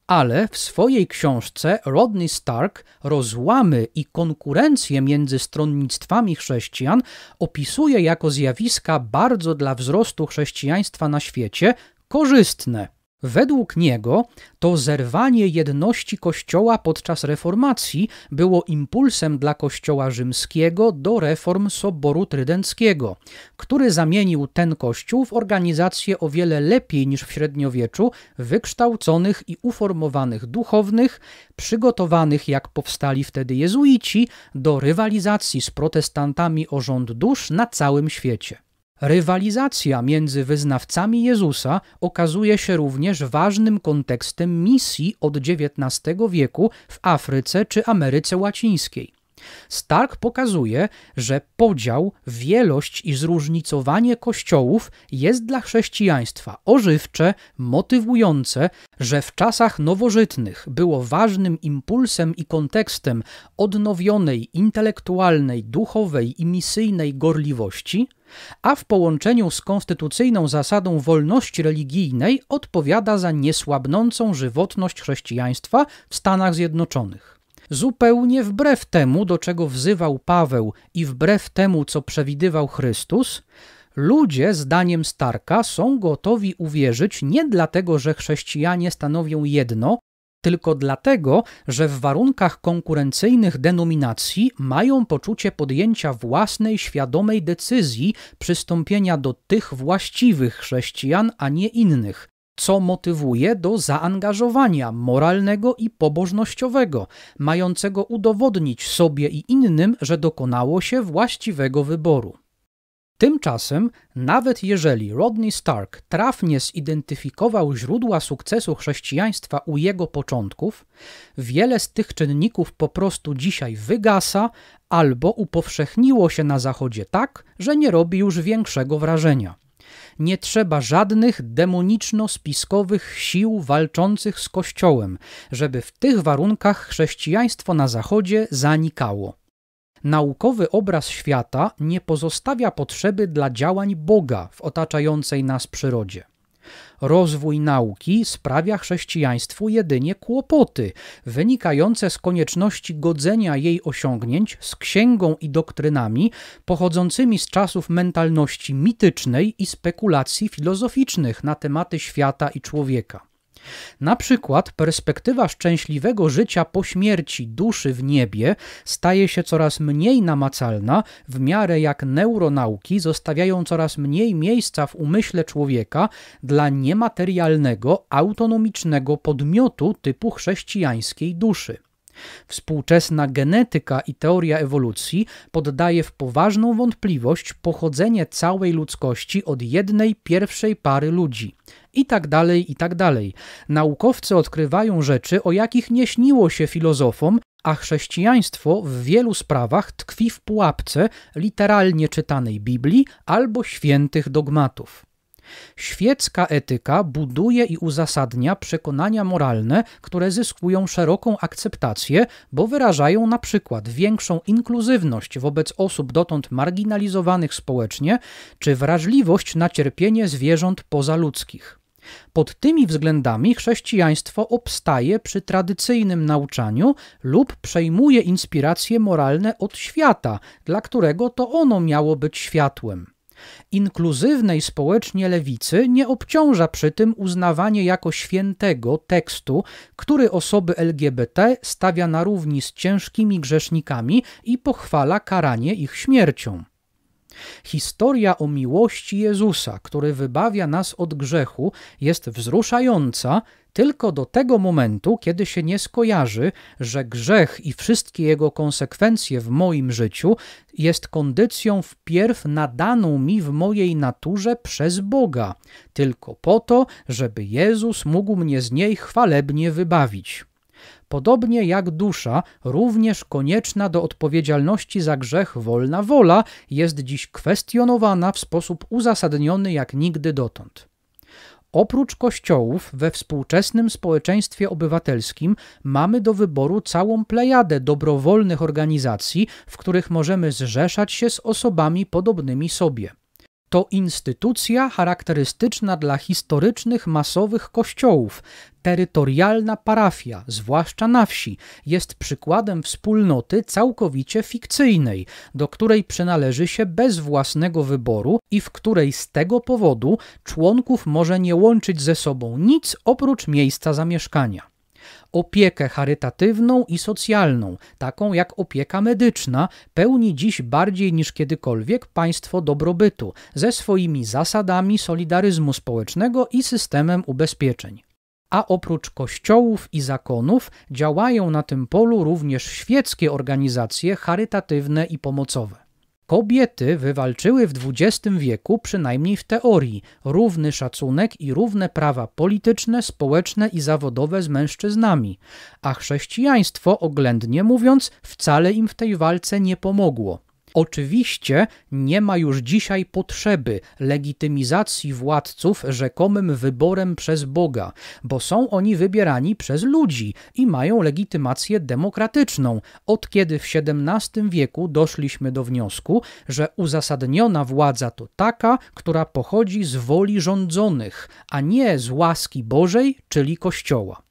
ale w swojej książce Rodney Stark rozłamy i konkurencję między stronnictwami chrześcijan opisuje jako zjawiska bardzo dla wzrostu chrześcijaństwa na świecie korzystne. Według niego to zerwanie jedności Kościoła podczas reformacji było impulsem dla Kościoła rzymskiego do reform Soboru Trydenckiego, który zamienił ten Kościół w organizację o wiele lepiej niż w średniowieczu wykształconych i uformowanych duchownych, przygotowanych jak powstali wtedy jezuici do rywalizacji z protestantami o rząd dusz na całym świecie. Rywalizacja między wyznawcami Jezusa okazuje się również ważnym kontekstem misji od XIX wieku w Afryce czy Ameryce Łacińskiej. Stark pokazuje, że podział, wielość i zróżnicowanie kościołów jest dla chrześcijaństwa ożywcze, motywujące, że w czasach nowożytnych było ważnym impulsem i kontekstem odnowionej intelektualnej, duchowej i misyjnej gorliwości, a w połączeniu z konstytucyjną zasadą wolności religijnej odpowiada za niesłabnącą żywotność chrześcijaństwa w Stanach Zjednoczonych zupełnie wbrew temu, do czego wzywał Paweł i wbrew temu, co przewidywał Chrystus, ludzie, zdaniem Starka, są gotowi uwierzyć nie dlatego, że chrześcijanie stanowią jedno, tylko dlatego, że w warunkach konkurencyjnych denominacji mają poczucie podjęcia własnej, świadomej decyzji przystąpienia do tych właściwych chrześcijan, a nie innych co motywuje do zaangażowania moralnego i pobożnościowego, mającego udowodnić sobie i innym, że dokonało się właściwego wyboru. Tymczasem, nawet jeżeli Rodney Stark trafnie zidentyfikował źródła sukcesu chrześcijaństwa u jego początków, wiele z tych czynników po prostu dzisiaj wygasa albo upowszechniło się na Zachodzie tak, że nie robi już większego wrażenia nie trzeba żadnych demoniczno-spiskowych sił walczących z Kościołem, żeby w tych warunkach chrześcijaństwo na Zachodzie zanikało. Naukowy obraz świata nie pozostawia potrzeby dla działań Boga w otaczającej nas przyrodzie. Rozwój nauki sprawia chrześcijaństwu jedynie kłopoty, wynikające z konieczności godzenia jej osiągnięć z księgą i doktrynami pochodzącymi z czasów mentalności mitycznej i spekulacji filozoficznych na tematy świata i człowieka. Na przykład perspektywa szczęśliwego życia po śmierci duszy w niebie staje się coraz mniej namacalna w miarę jak neuronauki zostawiają coraz mniej miejsca w umyśle człowieka dla niematerialnego, autonomicznego podmiotu typu chrześcijańskiej duszy. Współczesna genetyka i teoria ewolucji poddaje w poważną wątpliwość pochodzenie całej ludzkości od jednej pierwszej pary ludzi i tak dalej, i tak dalej. Naukowcy odkrywają rzeczy, o jakich nie śniło się filozofom, a chrześcijaństwo w wielu sprawach tkwi w pułapce literalnie czytanej Biblii albo świętych dogmatów. Świecka etyka buduje i uzasadnia przekonania moralne, które zyskują szeroką akceptację, bo wyrażają na przykład większą inkluzywność wobec osób dotąd marginalizowanych społecznie, czy wrażliwość na cierpienie zwierząt pozaludzkich. Pod tymi względami chrześcijaństwo obstaje przy tradycyjnym nauczaniu lub przejmuje inspiracje moralne od świata, dla którego to ono miało być światłem. Inkluzywnej społecznie lewicy nie obciąża przy tym uznawanie jako świętego tekstu, który osoby LGBT stawia na równi z ciężkimi grzesznikami i pochwala karanie ich śmiercią. Historia o miłości Jezusa, który wybawia nas od grzechu, jest wzruszająca tylko do tego momentu, kiedy się nie skojarzy, że grzech i wszystkie jego konsekwencje w moim życiu jest kondycją wpierw nadaną mi w mojej naturze przez Boga, tylko po to, żeby Jezus mógł mnie z niej chwalebnie wybawić. Podobnie jak dusza, również konieczna do odpowiedzialności za grzech wolna wola jest dziś kwestionowana w sposób uzasadniony jak nigdy dotąd. Oprócz kościołów we współczesnym społeczeństwie obywatelskim mamy do wyboru całą plejadę dobrowolnych organizacji, w których możemy zrzeszać się z osobami podobnymi sobie to instytucja charakterystyczna dla historycznych masowych kościołów. Terytorialna parafia, zwłaszcza na wsi, jest przykładem wspólnoty całkowicie fikcyjnej, do której przynależy się bez własnego wyboru i w której z tego powodu członków może nie łączyć ze sobą nic oprócz miejsca zamieszkania opiekę charytatywną i socjalną, taką jak opieka medyczna, pełni dziś bardziej niż kiedykolwiek państwo dobrobytu ze swoimi zasadami solidaryzmu społecznego i systemem ubezpieczeń a oprócz kościołów i zakonów działają na tym polu również świeckie organizacje charytatywne i pomocowe. Kobiety wywalczyły w XX wieku, przynajmniej w teorii, równy szacunek i równe prawa polityczne, społeczne i zawodowe z mężczyznami, a chrześcijaństwo, oględnie mówiąc, wcale im w tej walce nie pomogło. Oczywiście nie ma już dzisiaj potrzeby legitymizacji władców rzekomym wyborem przez Boga, bo są oni wybierani przez ludzi i mają legitymację demokratyczną, od kiedy w XVII wieku doszliśmy do wniosku, że uzasadniona władza to taka, która pochodzi z woli rządzonych, a nie z łaski Bożej, czyli Kościoła.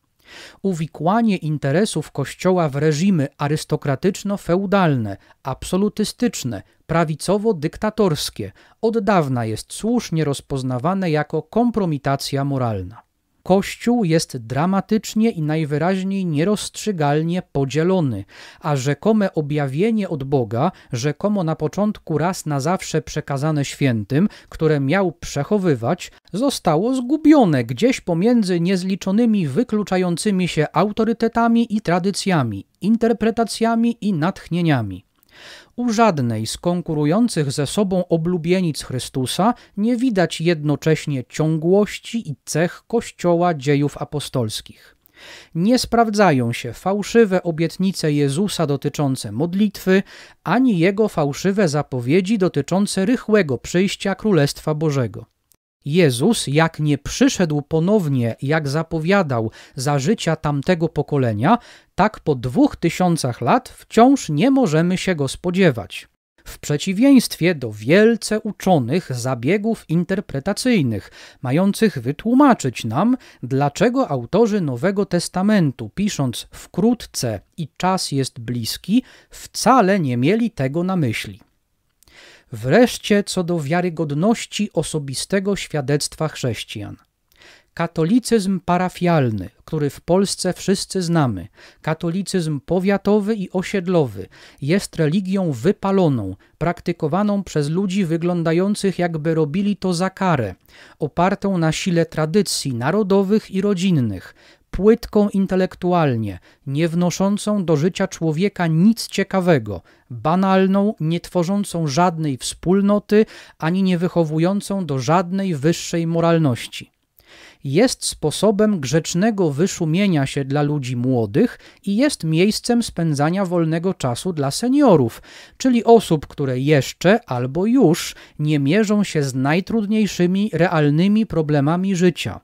Uwikłanie interesów Kościoła w reżimy arystokratyczno-feudalne, absolutystyczne, prawicowo-dyktatorskie od dawna jest słusznie rozpoznawane jako kompromitacja moralna. Kościół jest dramatycznie i najwyraźniej nierozstrzygalnie podzielony, a rzekome objawienie od Boga, rzekomo na początku raz na zawsze przekazane świętym, które miał przechowywać, zostało zgubione gdzieś pomiędzy niezliczonymi wykluczającymi się autorytetami i tradycjami, interpretacjami i natchnieniami. U żadnej z konkurujących ze sobą oblubienic Chrystusa nie widać jednocześnie ciągłości i cech Kościoła dziejów apostolskich. Nie sprawdzają się fałszywe obietnice Jezusa dotyczące modlitwy, ani jego fałszywe zapowiedzi dotyczące rychłego przyjścia Królestwa Bożego. Jezus, jak nie przyszedł ponownie, jak zapowiadał, za życia tamtego pokolenia, tak po dwóch tysiącach lat wciąż nie możemy się go spodziewać. W przeciwieństwie do wielce uczonych zabiegów interpretacyjnych, mających wytłumaczyć nam, dlaczego autorzy Nowego Testamentu, pisząc wkrótce i czas jest bliski, wcale nie mieli tego na myśli. Wreszcie co do wiarygodności osobistego świadectwa chrześcijan. Katolicyzm parafialny, który w Polsce wszyscy znamy, katolicyzm powiatowy i osiedlowy, jest religią wypaloną, praktykowaną przez ludzi wyglądających jakby robili to za karę, opartą na sile tradycji narodowych i rodzinnych, płytką intelektualnie, nie wnoszącą do życia człowieka nic ciekawego, banalną, nie tworzącą żadnej wspólnoty ani nie wychowującą do żadnej wyższej moralności. Jest sposobem grzecznego wyszumienia się dla ludzi młodych i jest miejscem spędzania wolnego czasu dla seniorów, czyli osób, które jeszcze albo już nie mierzą się z najtrudniejszymi realnymi problemami życia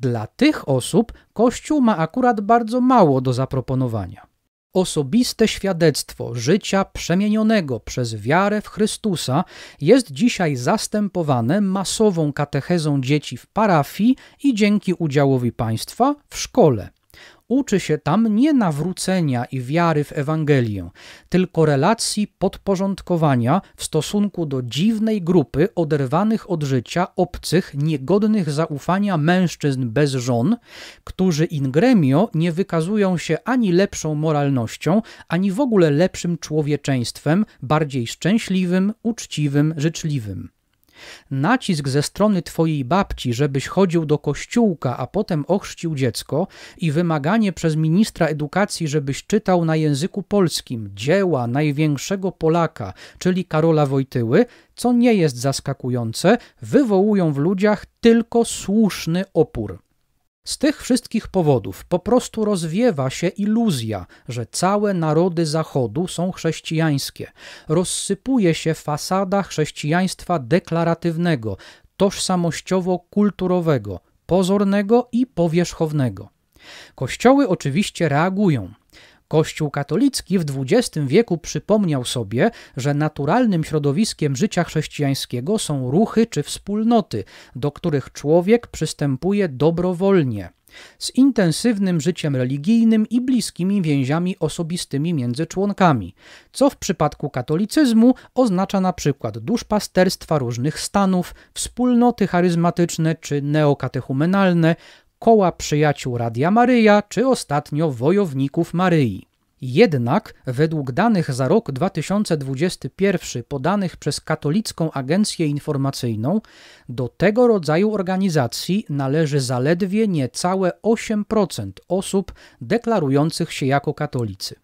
dla tych osób Kościół ma akurat bardzo mało do zaproponowania. Osobiste świadectwo życia przemienionego przez wiarę w Chrystusa jest dzisiaj zastępowane masową katechezą dzieci w parafii i dzięki udziałowi państwa w szkole uczy się tam nie nawrócenia i wiary w Ewangelię, tylko relacji podporządkowania w stosunku do dziwnej grupy oderwanych od życia, obcych, niegodnych zaufania mężczyzn bez żon, którzy in gremio nie wykazują się ani lepszą moralnością, ani w ogóle lepszym człowieczeństwem, bardziej szczęśliwym, uczciwym, życzliwym. Nacisk ze strony twojej babci, żebyś chodził do kościółka, a potem ochrzcił dziecko, i wymaganie przez ministra edukacji, żebyś czytał na języku polskim dzieła największego Polaka, czyli Karola Wojtyły, co nie jest zaskakujące, wywołują w ludziach tylko słuszny opór. Z tych wszystkich powodów po prostu rozwiewa się iluzja, że całe narody Zachodu są chrześcijańskie. Rozsypuje się fasada chrześcijaństwa deklaratywnego, tożsamościowo-kulturowego, pozornego i powierzchownego. Kościoły oczywiście reagują. Kościół katolicki w XX wieku przypomniał sobie, że naturalnym środowiskiem życia chrześcijańskiego są ruchy czy wspólnoty, do których człowiek przystępuje dobrowolnie z intensywnym życiem religijnym i bliskimi więziami osobistymi między członkami, co w przypadku katolicyzmu oznacza na przykład duszpasterstwa różnych stanów, wspólnoty charyzmatyczne czy neokatechumenalne, Koła Przyjaciół Radia Maryja czy ostatnio Wojowników Maryi. Jednak według danych za rok 2021 podanych przez Katolicką Agencję Informacyjną do tego rodzaju organizacji należy zaledwie niecałe 8% osób deklarujących się jako katolicy.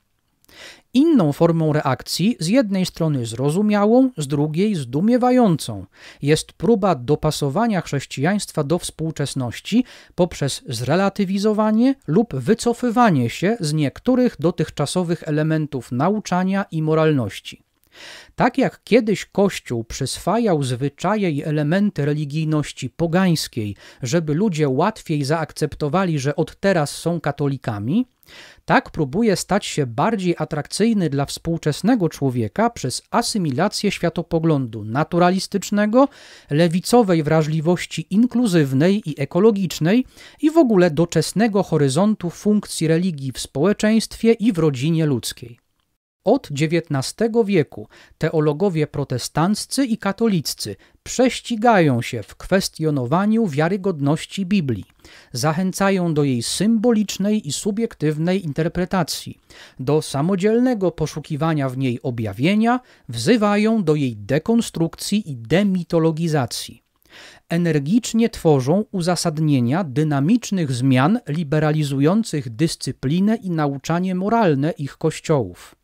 Inną formą reakcji, z jednej strony zrozumiałą, z drugiej zdumiewającą, jest próba dopasowania chrześcijaństwa do współczesności poprzez zrelatywizowanie lub wycofywanie się z niektórych dotychczasowych elementów nauczania i moralności. Tak jak kiedyś Kościół przyswajał zwyczaje i elementy religijności pogańskiej, żeby ludzie łatwiej zaakceptowali, że od teraz są katolikami, tak próbuje stać się bardziej atrakcyjny dla współczesnego człowieka przez asymilację światopoglądu naturalistycznego, lewicowej wrażliwości inkluzywnej i ekologicznej i w ogóle doczesnego horyzontu funkcji religii w społeczeństwie i w rodzinie ludzkiej. Od XIX wieku teologowie protestanccy i katoliccy prześcigają się w kwestionowaniu wiarygodności Biblii, zachęcają do jej symbolicznej i subiektywnej interpretacji, do samodzielnego poszukiwania w niej objawienia, wzywają do jej dekonstrukcji i demitologizacji energicznie tworzą uzasadnienia dynamicznych zmian liberalizujących dyscyplinę i nauczanie moralne ich kościołów.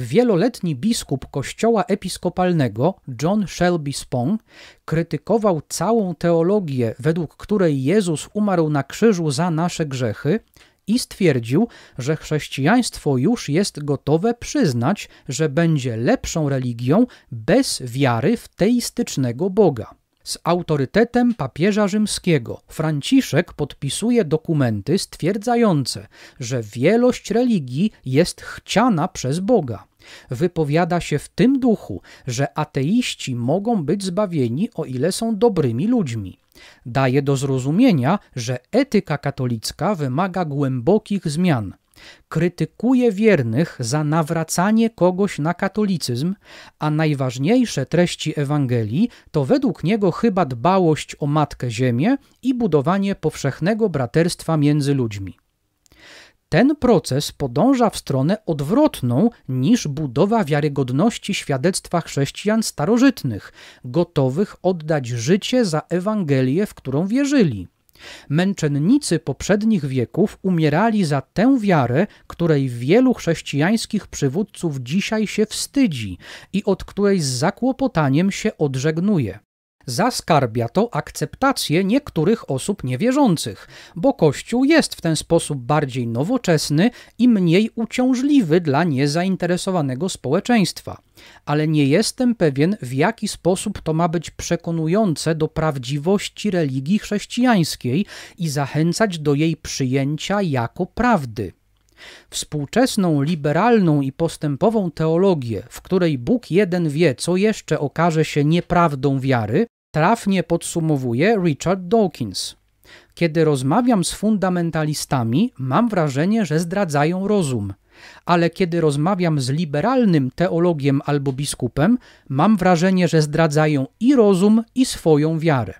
Wieloletni biskup kościoła episkopalnego John Shelby Spong krytykował całą teologię, według której Jezus umarł na krzyżu za nasze grzechy i stwierdził, że chrześcijaństwo już jest gotowe przyznać, że będzie lepszą religią bez wiary w teistycznego Boga. Z autorytetem papieża rzymskiego Franciszek podpisuje dokumenty stwierdzające, że wielość religii jest chciana przez Boga wypowiada się w tym duchu, że ateiści mogą być zbawieni, o ile są dobrymi ludźmi. Daje do zrozumienia, że etyka katolicka wymaga głębokich zmian krytykuje wiernych za nawracanie kogoś na katolicyzm, a najważniejsze treści Ewangelii to według niego chyba dbałość o Matkę Ziemię i budowanie powszechnego braterstwa między ludźmi. Ten proces podąża w stronę odwrotną niż budowa wiarygodności świadectwa chrześcijan starożytnych, gotowych oddać życie za Ewangelię, w którą wierzyli. Męczennicy poprzednich wieków umierali za tę wiarę, której wielu chrześcijańskich przywódców dzisiaj się wstydzi i od której z zakłopotaniem się odżegnuje zaskarbia to akceptację niektórych osób niewierzących, bo Kościół jest w ten sposób bardziej nowoczesny i mniej uciążliwy dla niezainteresowanego społeczeństwa. Ale nie jestem pewien, w jaki sposób to ma być przekonujące do prawdziwości religii chrześcijańskiej i zachęcać do jej przyjęcia jako prawdy. Współczesną liberalną i postępową teologię, w której Bóg jeden wie, co jeszcze okaże się nieprawdą wiary, Trafnie podsumowuje Richard Dawkins. Kiedy rozmawiam z fundamentalistami, mam wrażenie, że zdradzają rozum. Ale kiedy rozmawiam z liberalnym teologiem albo biskupem, mam wrażenie, że zdradzają i rozum, i swoją wiarę.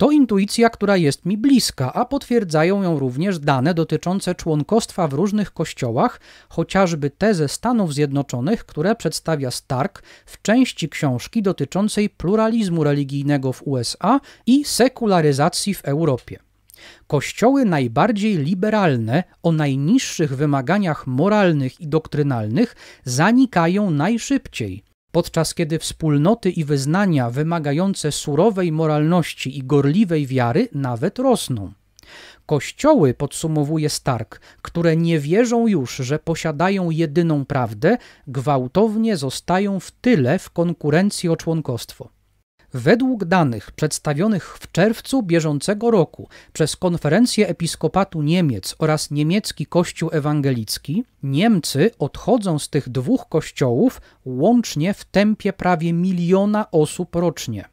To intuicja, która jest mi bliska, a potwierdzają ją również dane dotyczące członkostwa w różnych kościołach, chociażby te ze Stanów Zjednoczonych, które przedstawia Stark w części książki dotyczącej pluralizmu religijnego w USA i sekularyzacji w Europie. Kościoły najbardziej liberalne, o najniższych wymaganiach moralnych i doktrynalnych, zanikają najszybciej, podczas kiedy wspólnoty i wyznania wymagające surowej moralności i gorliwej wiary nawet rosną. Kościoły, podsumowuje Stark, które nie wierzą już, że posiadają jedyną prawdę, gwałtownie zostają w tyle w konkurencji o członkostwo. Według danych przedstawionych w czerwcu bieżącego roku przez Konferencję Episkopatu Niemiec oraz Niemiecki Kościół Ewangelicki, Niemcy odchodzą z tych dwóch kościołów łącznie w tempie prawie miliona osób rocznie.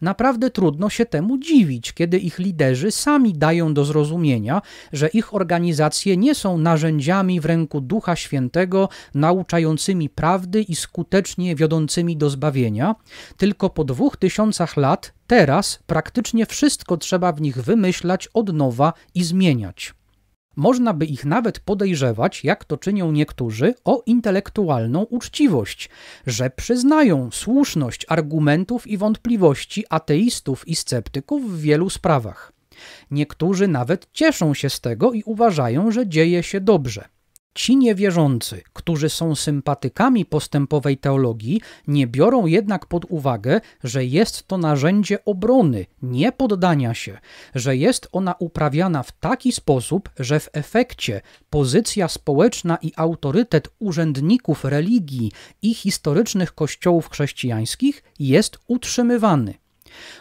Naprawdę trudno się temu dziwić, kiedy ich liderzy sami dają do zrozumienia, że ich organizacje nie są narzędziami w ręku Ducha Świętego, nauczającymi prawdy i skutecznie wiodącymi do zbawienia, tylko po dwóch tysiącach lat teraz praktycznie wszystko trzeba w nich wymyślać od nowa i zmieniać. Można by ich nawet podejrzewać, jak to czynią niektórzy, o intelektualną uczciwość, że przyznają słuszność argumentów i wątpliwości ateistów i sceptyków w wielu sprawach. Niektórzy nawet cieszą się z tego i uważają, że dzieje się dobrze. Ci niewierzący, którzy są sympatykami postępowej teologii, nie biorą jednak pod uwagę, że jest to narzędzie obrony, nie poddania się, że jest ona uprawiana w taki sposób, że w efekcie pozycja społeczna i autorytet urzędników religii i historycznych kościołów chrześcijańskich jest utrzymywany.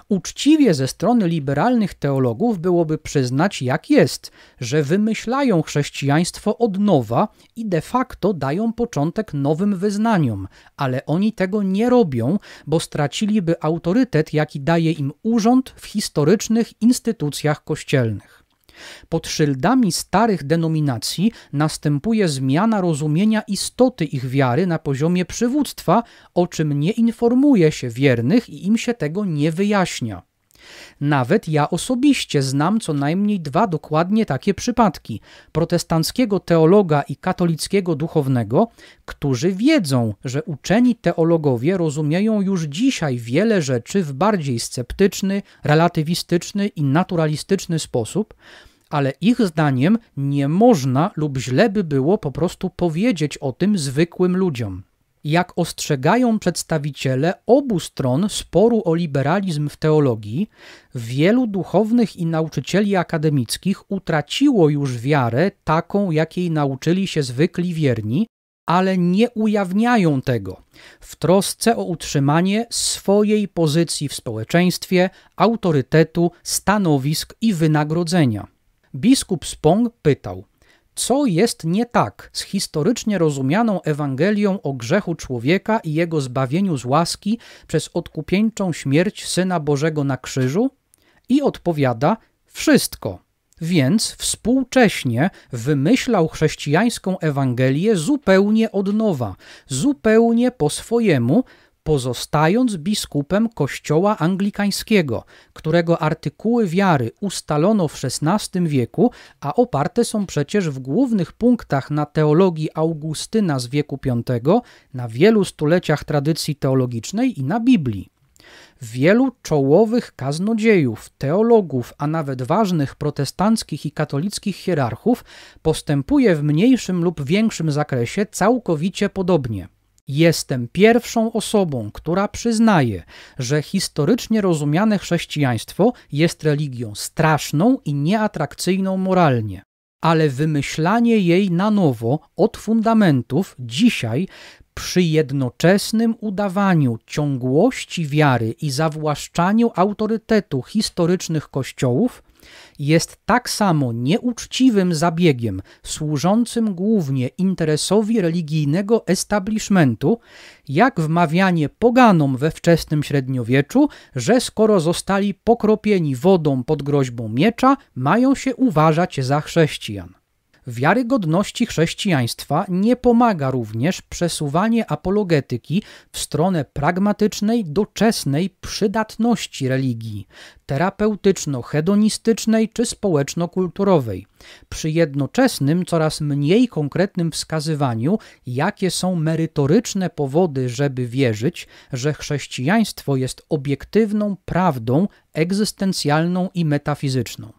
Uczciwie ze strony liberalnych teologów byłoby przyznać, jak jest, że wymyślają chrześcijaństwo od nowa i de facto dają początek nowym wyznaniom, ale oni tego nie robią, bo straciliby autorytet, jaki daje im urząd w historycznych instytucjach kościelnych. Pod szyldami starych denominacji następuje zmiana rozumienia istoty ich wiary na poziomie przywództwa, o czym nie informuje się wiernych i im się tego nie wyjaśnia. Nawet ja osobiście znam co najmniej dwa dokładnie takie przypadki protestanckiego teologa i katolickiego duchownego, którzy wiedzą, że uczeni teologowie rozumieją już dzisiaj wiele rzeczy w bardziej sceptyczny, relatywistyczny i naturalistyczny sposób, ale ich zdaniem nie można lub źle by było po prostu powiedzieć o tym zwykłym ludziom. Jak ostrzegają przedstawiciele obu stron sporu o liberalizm w teologii, wielu duchownych i nauczycieli akademickich utraciło już wiarę taką, jakiej nauczyli się zwykli wierni, ale nie ujawniają tego w trosce o utrzymanie swojej pozycji w społeczeństwie, autorytetu, stanowisk i wynagrodzenia. Biskup Spong pytał, co jest nie tak z historycznie rozumianą Ewangelią o grzechu człowieka i jego zbawieniu z łaski przez odkupieńczą śmierć Syna Bożego na krzyżu? I odpowiada: Wszystko. Więc współcześnie wymyślał chrześcijańską Ewangelię zupełnie od nowa, zupełnie po swojemu, pozostając biskupem kościoła anglikańskiego, którego artykuły wiary ustalono w XVI wieku, a oparte są przecież w głównych punktach na teologii Augustyna z wieku V, na wielu stuleciach tradycji teologicznej i na Biblii. Wielu czołowych kaznodziejów, teologów, a nawet ważnych protestanckich i katolickich hierarchów postępuje w mniejszym lub większym zakresie całkowicie podobnie – Jestem pierwszą osobą, która przyznaje, że historycznie rozumiane chrześcijaństwo jest religią straszną i nieatrakcyjną moralnie ale wymyślanie jej na nowo od fundamentów dzisiaj przy jednoczesnym udawaniu ciągłości wiary i zawłaszczaniu autorytetu historycznych kościołów jest tak samo nieuczciwym zabiegiem służącym głównie interesowi religijnego establishmentu, jak wmawianie poganom we wczesnym średniowieczu, że skoro zostali pokropieni wodą pod groźbą miecza, mają się uważać za chrześcijan. Wiarygodności chrześcijaństwa nie pomaga również przesuwanie apologetyki w stronę pragmatycznej, doczesnej przydatności religii, terapeutyczno-hedonistycznej czy społeczno-kulturowej, przy jednoczesnym coraz mniej konkretnym wskazywaniu, jakie są merytoryczne powody, żeby wierzyć, że chrześcijaństwo jest obiektywną prawdą egzystencjalną i metafizyczną.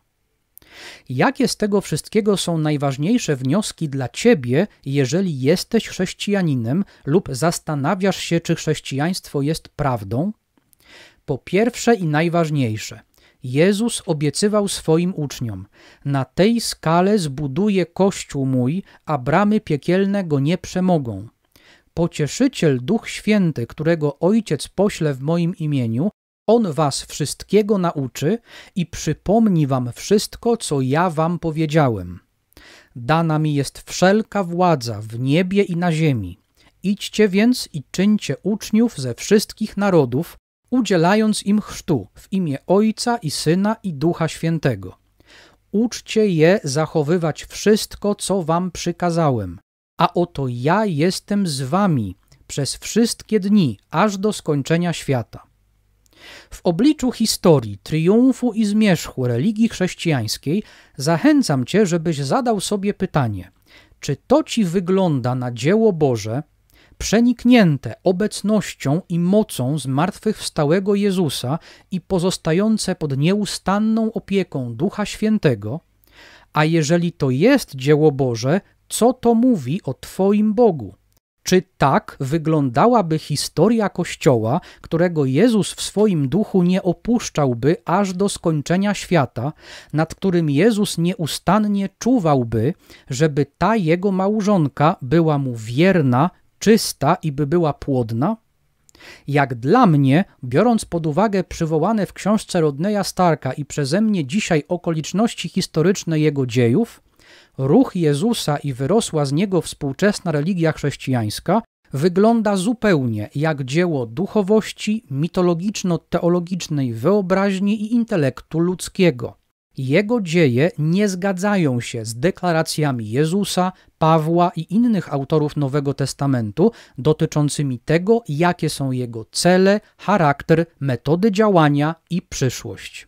Jakie z tego wszystkiego są najważniejsze wnioski dla ciebie, jeżeli jesteś chrześcijaninem lub zastanawiasz się, czy chrześcijaństwo jest prawdą? Po pierwsze i najważniejsze, Jezus obiecywał swoim uczniom: Na tej skale zbuduję kościół mój, a bramy piekielne go nie przemogą. Pocieszyciel Duch Święty, którego Ojciec pośle w moim imieniu, on was wszystkiego nauczy i przypomni wam wszystko, co ja wam powiedziałem. Dana mi jest wszelka władza w niebie i na ziemi. Idźcie więc i czyńcie uczniów ze wszystkich narodów, udzielając im chrztu w imię Ojca i Syna i Ducha Świętego. Uczcie je zachowywać wszystko, co wam przykazałem. A oto ja jestem z wami przez wszystkie dni, aż do skończenia świata. W obliczu historii, triumfu i zmierzchu religii chrześcijańskiej zachęcam Cię, żebyś zadał sobie pytanie, czy to Ci wygląda na dzieło Boże, przeniknięte obecnością i mocą zmartwychwstałego Jezusa i pozostające pod nieustanną opieką Ducha Świętego, a jeżeli to jest dzieło Boże, co to mówi o Twoim Bogu? Czy tak wyglądałaby historia Kościoła, którego Jezus w swoim duchu nie opuszczałby aż do skończenia świata, nad którym Jezus nieustannie czuwałby, żeby ta jego małżonka była mu wierna, czysta i by była płodna? Jak dla mnie, biorąc pod uwagę przywołane w książce Rodneya Starka i przeze mnie dzisiaj okoliczności historyczne jego dziejów, ruch Jezusa i wyrosła z niego współczesna religia chrześcijańska wygląda zupełnie jak dzieło duchowości mitologiczno-teologicznej wyobraźni i intelektu ludzkiego. Jego dzieje nie zgadzają się z deklaracjami Jezusa, Pawła i innych autorów Nowego Testamentu dotyczącymi tego, jakie są jego cele, charakter, metody działania i przyszłość.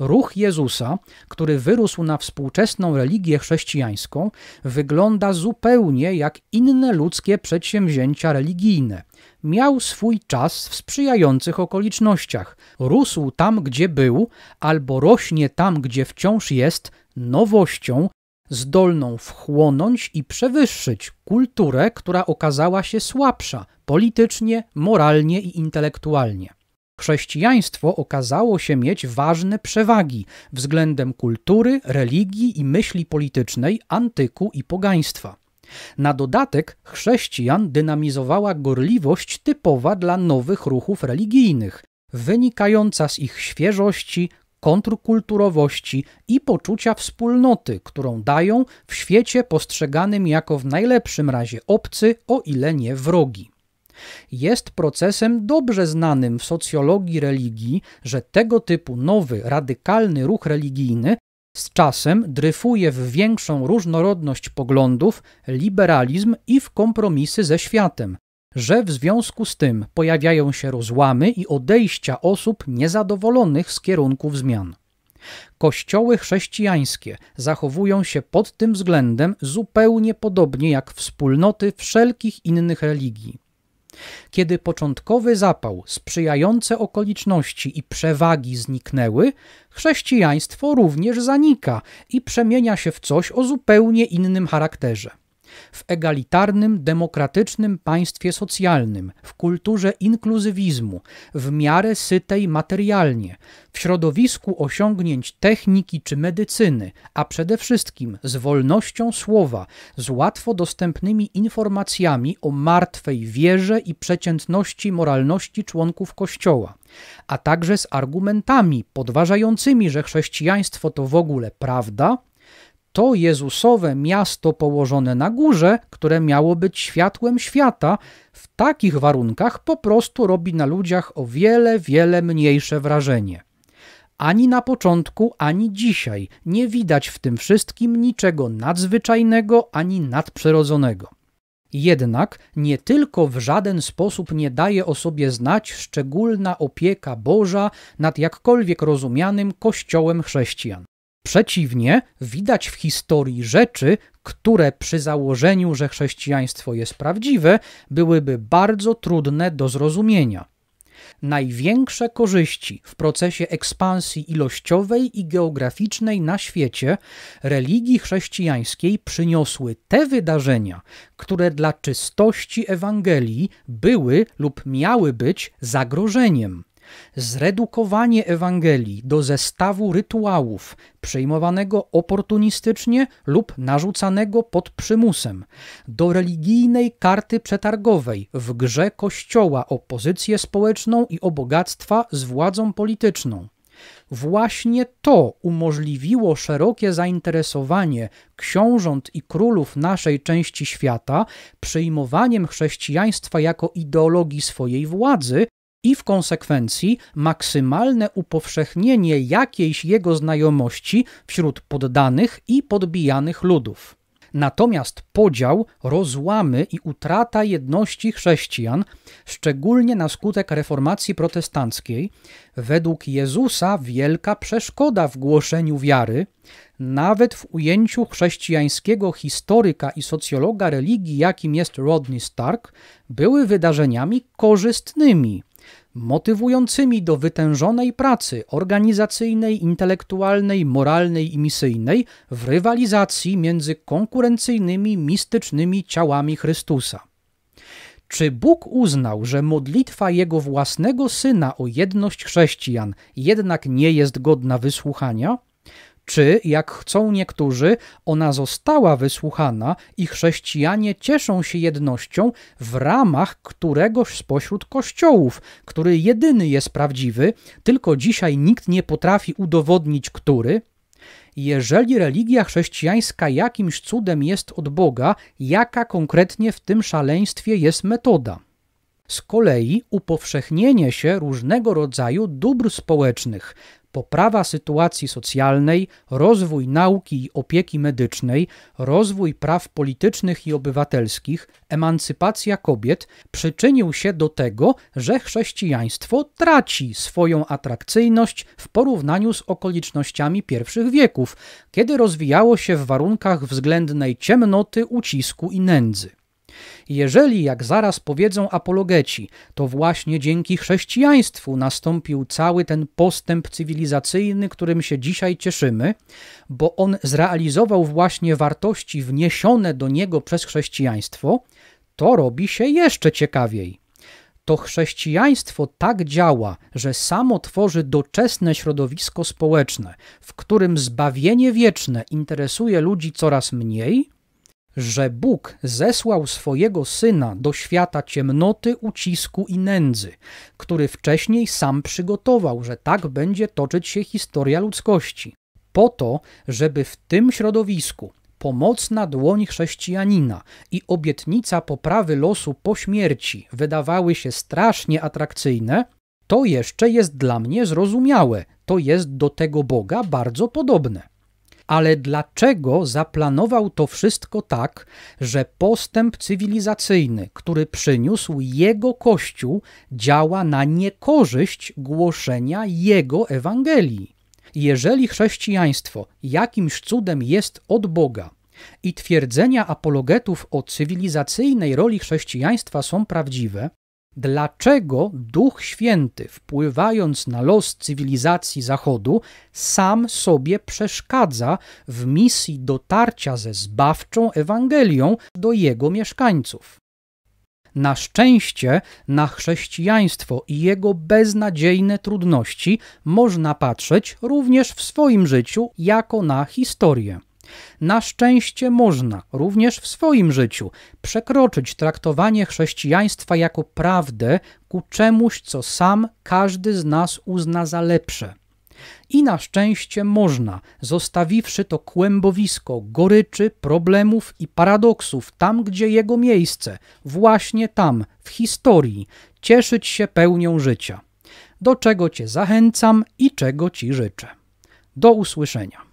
Ruch Jezusa, który wyrósł na współczesną religię chrześcijańską, wygląda zupełnie jak inne ludzkie przedsięwzięcia religijne. Miał swój czas w sprzyjających okolicznościach, rósł tam, gdzie był, albo rośnie tam, gdzie wciąż jest, nowością, zdolną wchłonąć i przewyższyć kulturę, która okazała się słabsza politycznie, moralnie i intelektualnie. Chrześcijaństwo okazało się mieć ważne przewagi względem kultury, religii i myśli politycznej antyku i pogaństwa. Na dodatek chrześcijan dynamizowała gorliwość typowa dla nowych ruchów religijnych, wynikająca z ich świeżości, kontrkulturowości i poczucia wspólnoty, którą dają w świecie postrzeganym jako w najlepszym razie obcy, o ile nie wrogi jest procesem dobrze znanym w socjologii religii, że tego typu nowy, radykalny ruch religijny z czasem dryfuje w większą różnorodność poglądów, liberalizm i w kompromisy ze światem, że w związku z tym pojawiają się rozłamy i odejścia osób niezadowolonych z kierunków zmian. Kościoły chrześcijańskie zachowują się pod tym względem zupełnie podobnie jak wspólnoty wszelkich innych religii. Kiedy początkowy zapał, sprzyjające okoliczności i przewagi zniknęły, chrześcijaństwo również zanika i przemienia się w coś o zupełnie innym charakterze w egalitarnym, demokratycznym państwie socjalnym, w kulturze inkluzywizmu, w miarę sytej materialnie, w środowisku osiągnięć techniki czy medycyny, a przede wszystkim z wolnością słowa, z łatwo dostępnymi informacjami o martwej wierze i przeciętności moralności członków Kościoła, a także z argumentami podważającymi, że chrześcijaństwo to w ogóle prawda, to Jezusowe miasto położone na górze, które miało być światłem świata, w takich warunkach po prostu robi na ludziach o wiele, wiele mniejsze wrażenie. Ani na początku, ani dzisiaj nie widać w tym wszystkim niczego nadzwyczajnego ani nadprzyrodzonego. Jednak nie tylko w żaden sposób nie daje o sobie znać szczególna opieka Boża nad jakkolwiek rozumianym Kościołem chrześcijan. Przeciwnie, widać w historii rzeczy, które przy założeniu, że chrześcijaństwo jest prawdziwe, byłyby bardzo trudne do zrozumienia. Największe korzyści w procesie ekspansji ilościowej i geograficznej na świecie religii chrześcijańskiej przyniosły te wydarzenia, które dla czystości Ewangelii były lub miały być zagrożeniem. Zredukowanie Ewangelii do zestawu rytuałów przyjmowanego oportunistycznie lub narzucanego pod przymusem, do religijnej karty przetargowej w grze Kościoła o pozycję społeczną i o bogactwa z władzą polityczną. Właśnie to umożliwiło szerokie zainteresowanie książąt i królów naszej części świata przyjmowaniem chrześcijaństwa jako ideologii swojej władzy i w konsekwencji maksymalne upowszechnienie jakiejś jego znajomości wśród poddanych i podbijanych ludów. Natomiast podział, rozłamy i utrata jedności chrześcijan, szczególnie na skutek reformacji protestanckiej, według Jezusa wielka przeszkoda w głoszeniu wiary, nawet w ujęciu chrześcijańskiego historyka i socjologa religii, jakim jest Rodney Stark, były wydarzeniami korzystnymi motywującymi do wytężonej pracy organizacyjnej, intelektualnej, moralnej i misyjnej w rywalizacji między konkurencyjnymi, mistycznymi ciałami Chrystusa. Czy Bóg uznał, że modlitwa jego własnego syna o jedność chrześcijan jednak nie jest godna wysłuchania? czy, jak chcą niektórzy, ona została wysłuchana i chrześcijanie cieszą się jednością w ramach któregoś spośród kościołów, który jedyny jest prawdziwy, tylko dzisiaj nikt nie potrafi udowodnić, który? Jeżeli religia chrześcijańska jakimś cudem jest od Boga, jaka konkretnie w tym szaleństwie jest metoda? Z kolei upowszechnienie się różnego rodzaju dóbr społecznych, poprawa sytuacji socjalnej, rozwój nauki i opieki medycznej, rozwój praw politycznych i obywatelskich, emancypacja kobiet przyczynił się do tego, że chrześcijaństwo traci swoją atrakcyjność w porównaniu z okolicznościami pierwszych wieków, kiedy rozwijało się w warunkach względnej ciemnoty, ucisku i nędzy. Jeżeli, jak zaraz powiedzą apologeci, to właśnie dzięki chrześcijaństwu nastąpił cały ten postęp cywilizacyjny, którym się dzisiaj cieszymy, bo on zrealizował właśnie wartości wniesione do niego przez chrześcijaństwo, to robi się jeszcze ciekawiej to chrześcijaństwo tak działa, że samo tworzy doczesne środowisko społeczne, w którym zbawienie wieczne interesuje ludzi coraz mniej, że Bóg zesłał swojego syna do świata ciemnoty, ucisku i nędzy, który wcześniej sam przygotował, że tak będzie toczyć się historia ludzkości, po to, żeby w tym środowisku pomocna dłoń chrześcijanina i obietnica poprawy losu po śmierci wydawały się strasznie atrakcyjne, to jeszcze jest dla mnie zrozumiałe, to jest do tego Boga bardzo podobne ale dlaczego zaplanował to wszystko tak, że postęp cywilizacyjny, który przyniósł jego Kościół, działa na niekorzyść głoszenia jego Ewangelii? Jeżeli chrześcijaństwo jakimś cudem jest od Boga, i twierdzenia apologetów o cywilizacyjnej roli chrześcijaństwa są prawdziwe, dlaczego Duch Święty, wpływając na los cywilizacji Zachodu, sam sobie przeszkadza w misji dotarcia ze zbawczą Ewangelią do jego mieszkańców. Na szczęście na chrześcijaństwo i jego beznadziejne trudności można patrzeć również w swoim życiu jako na historię. Na szczęście można również w swoim życiu przekroczyć traktowanie chrześcijaństwa jako prawdę ku czemuś, co sam każdy z nas uzna za lepsze. I na szczęście można, zostawiwszy to kłębowisko goryczy, problemów i paradoksów tam, gdzie jego miejsce, właśnie tam, w historii, cieszyć się pełnią życia. Do czego Cię zachęcam i czego Ci życzę. Do usłyszenia.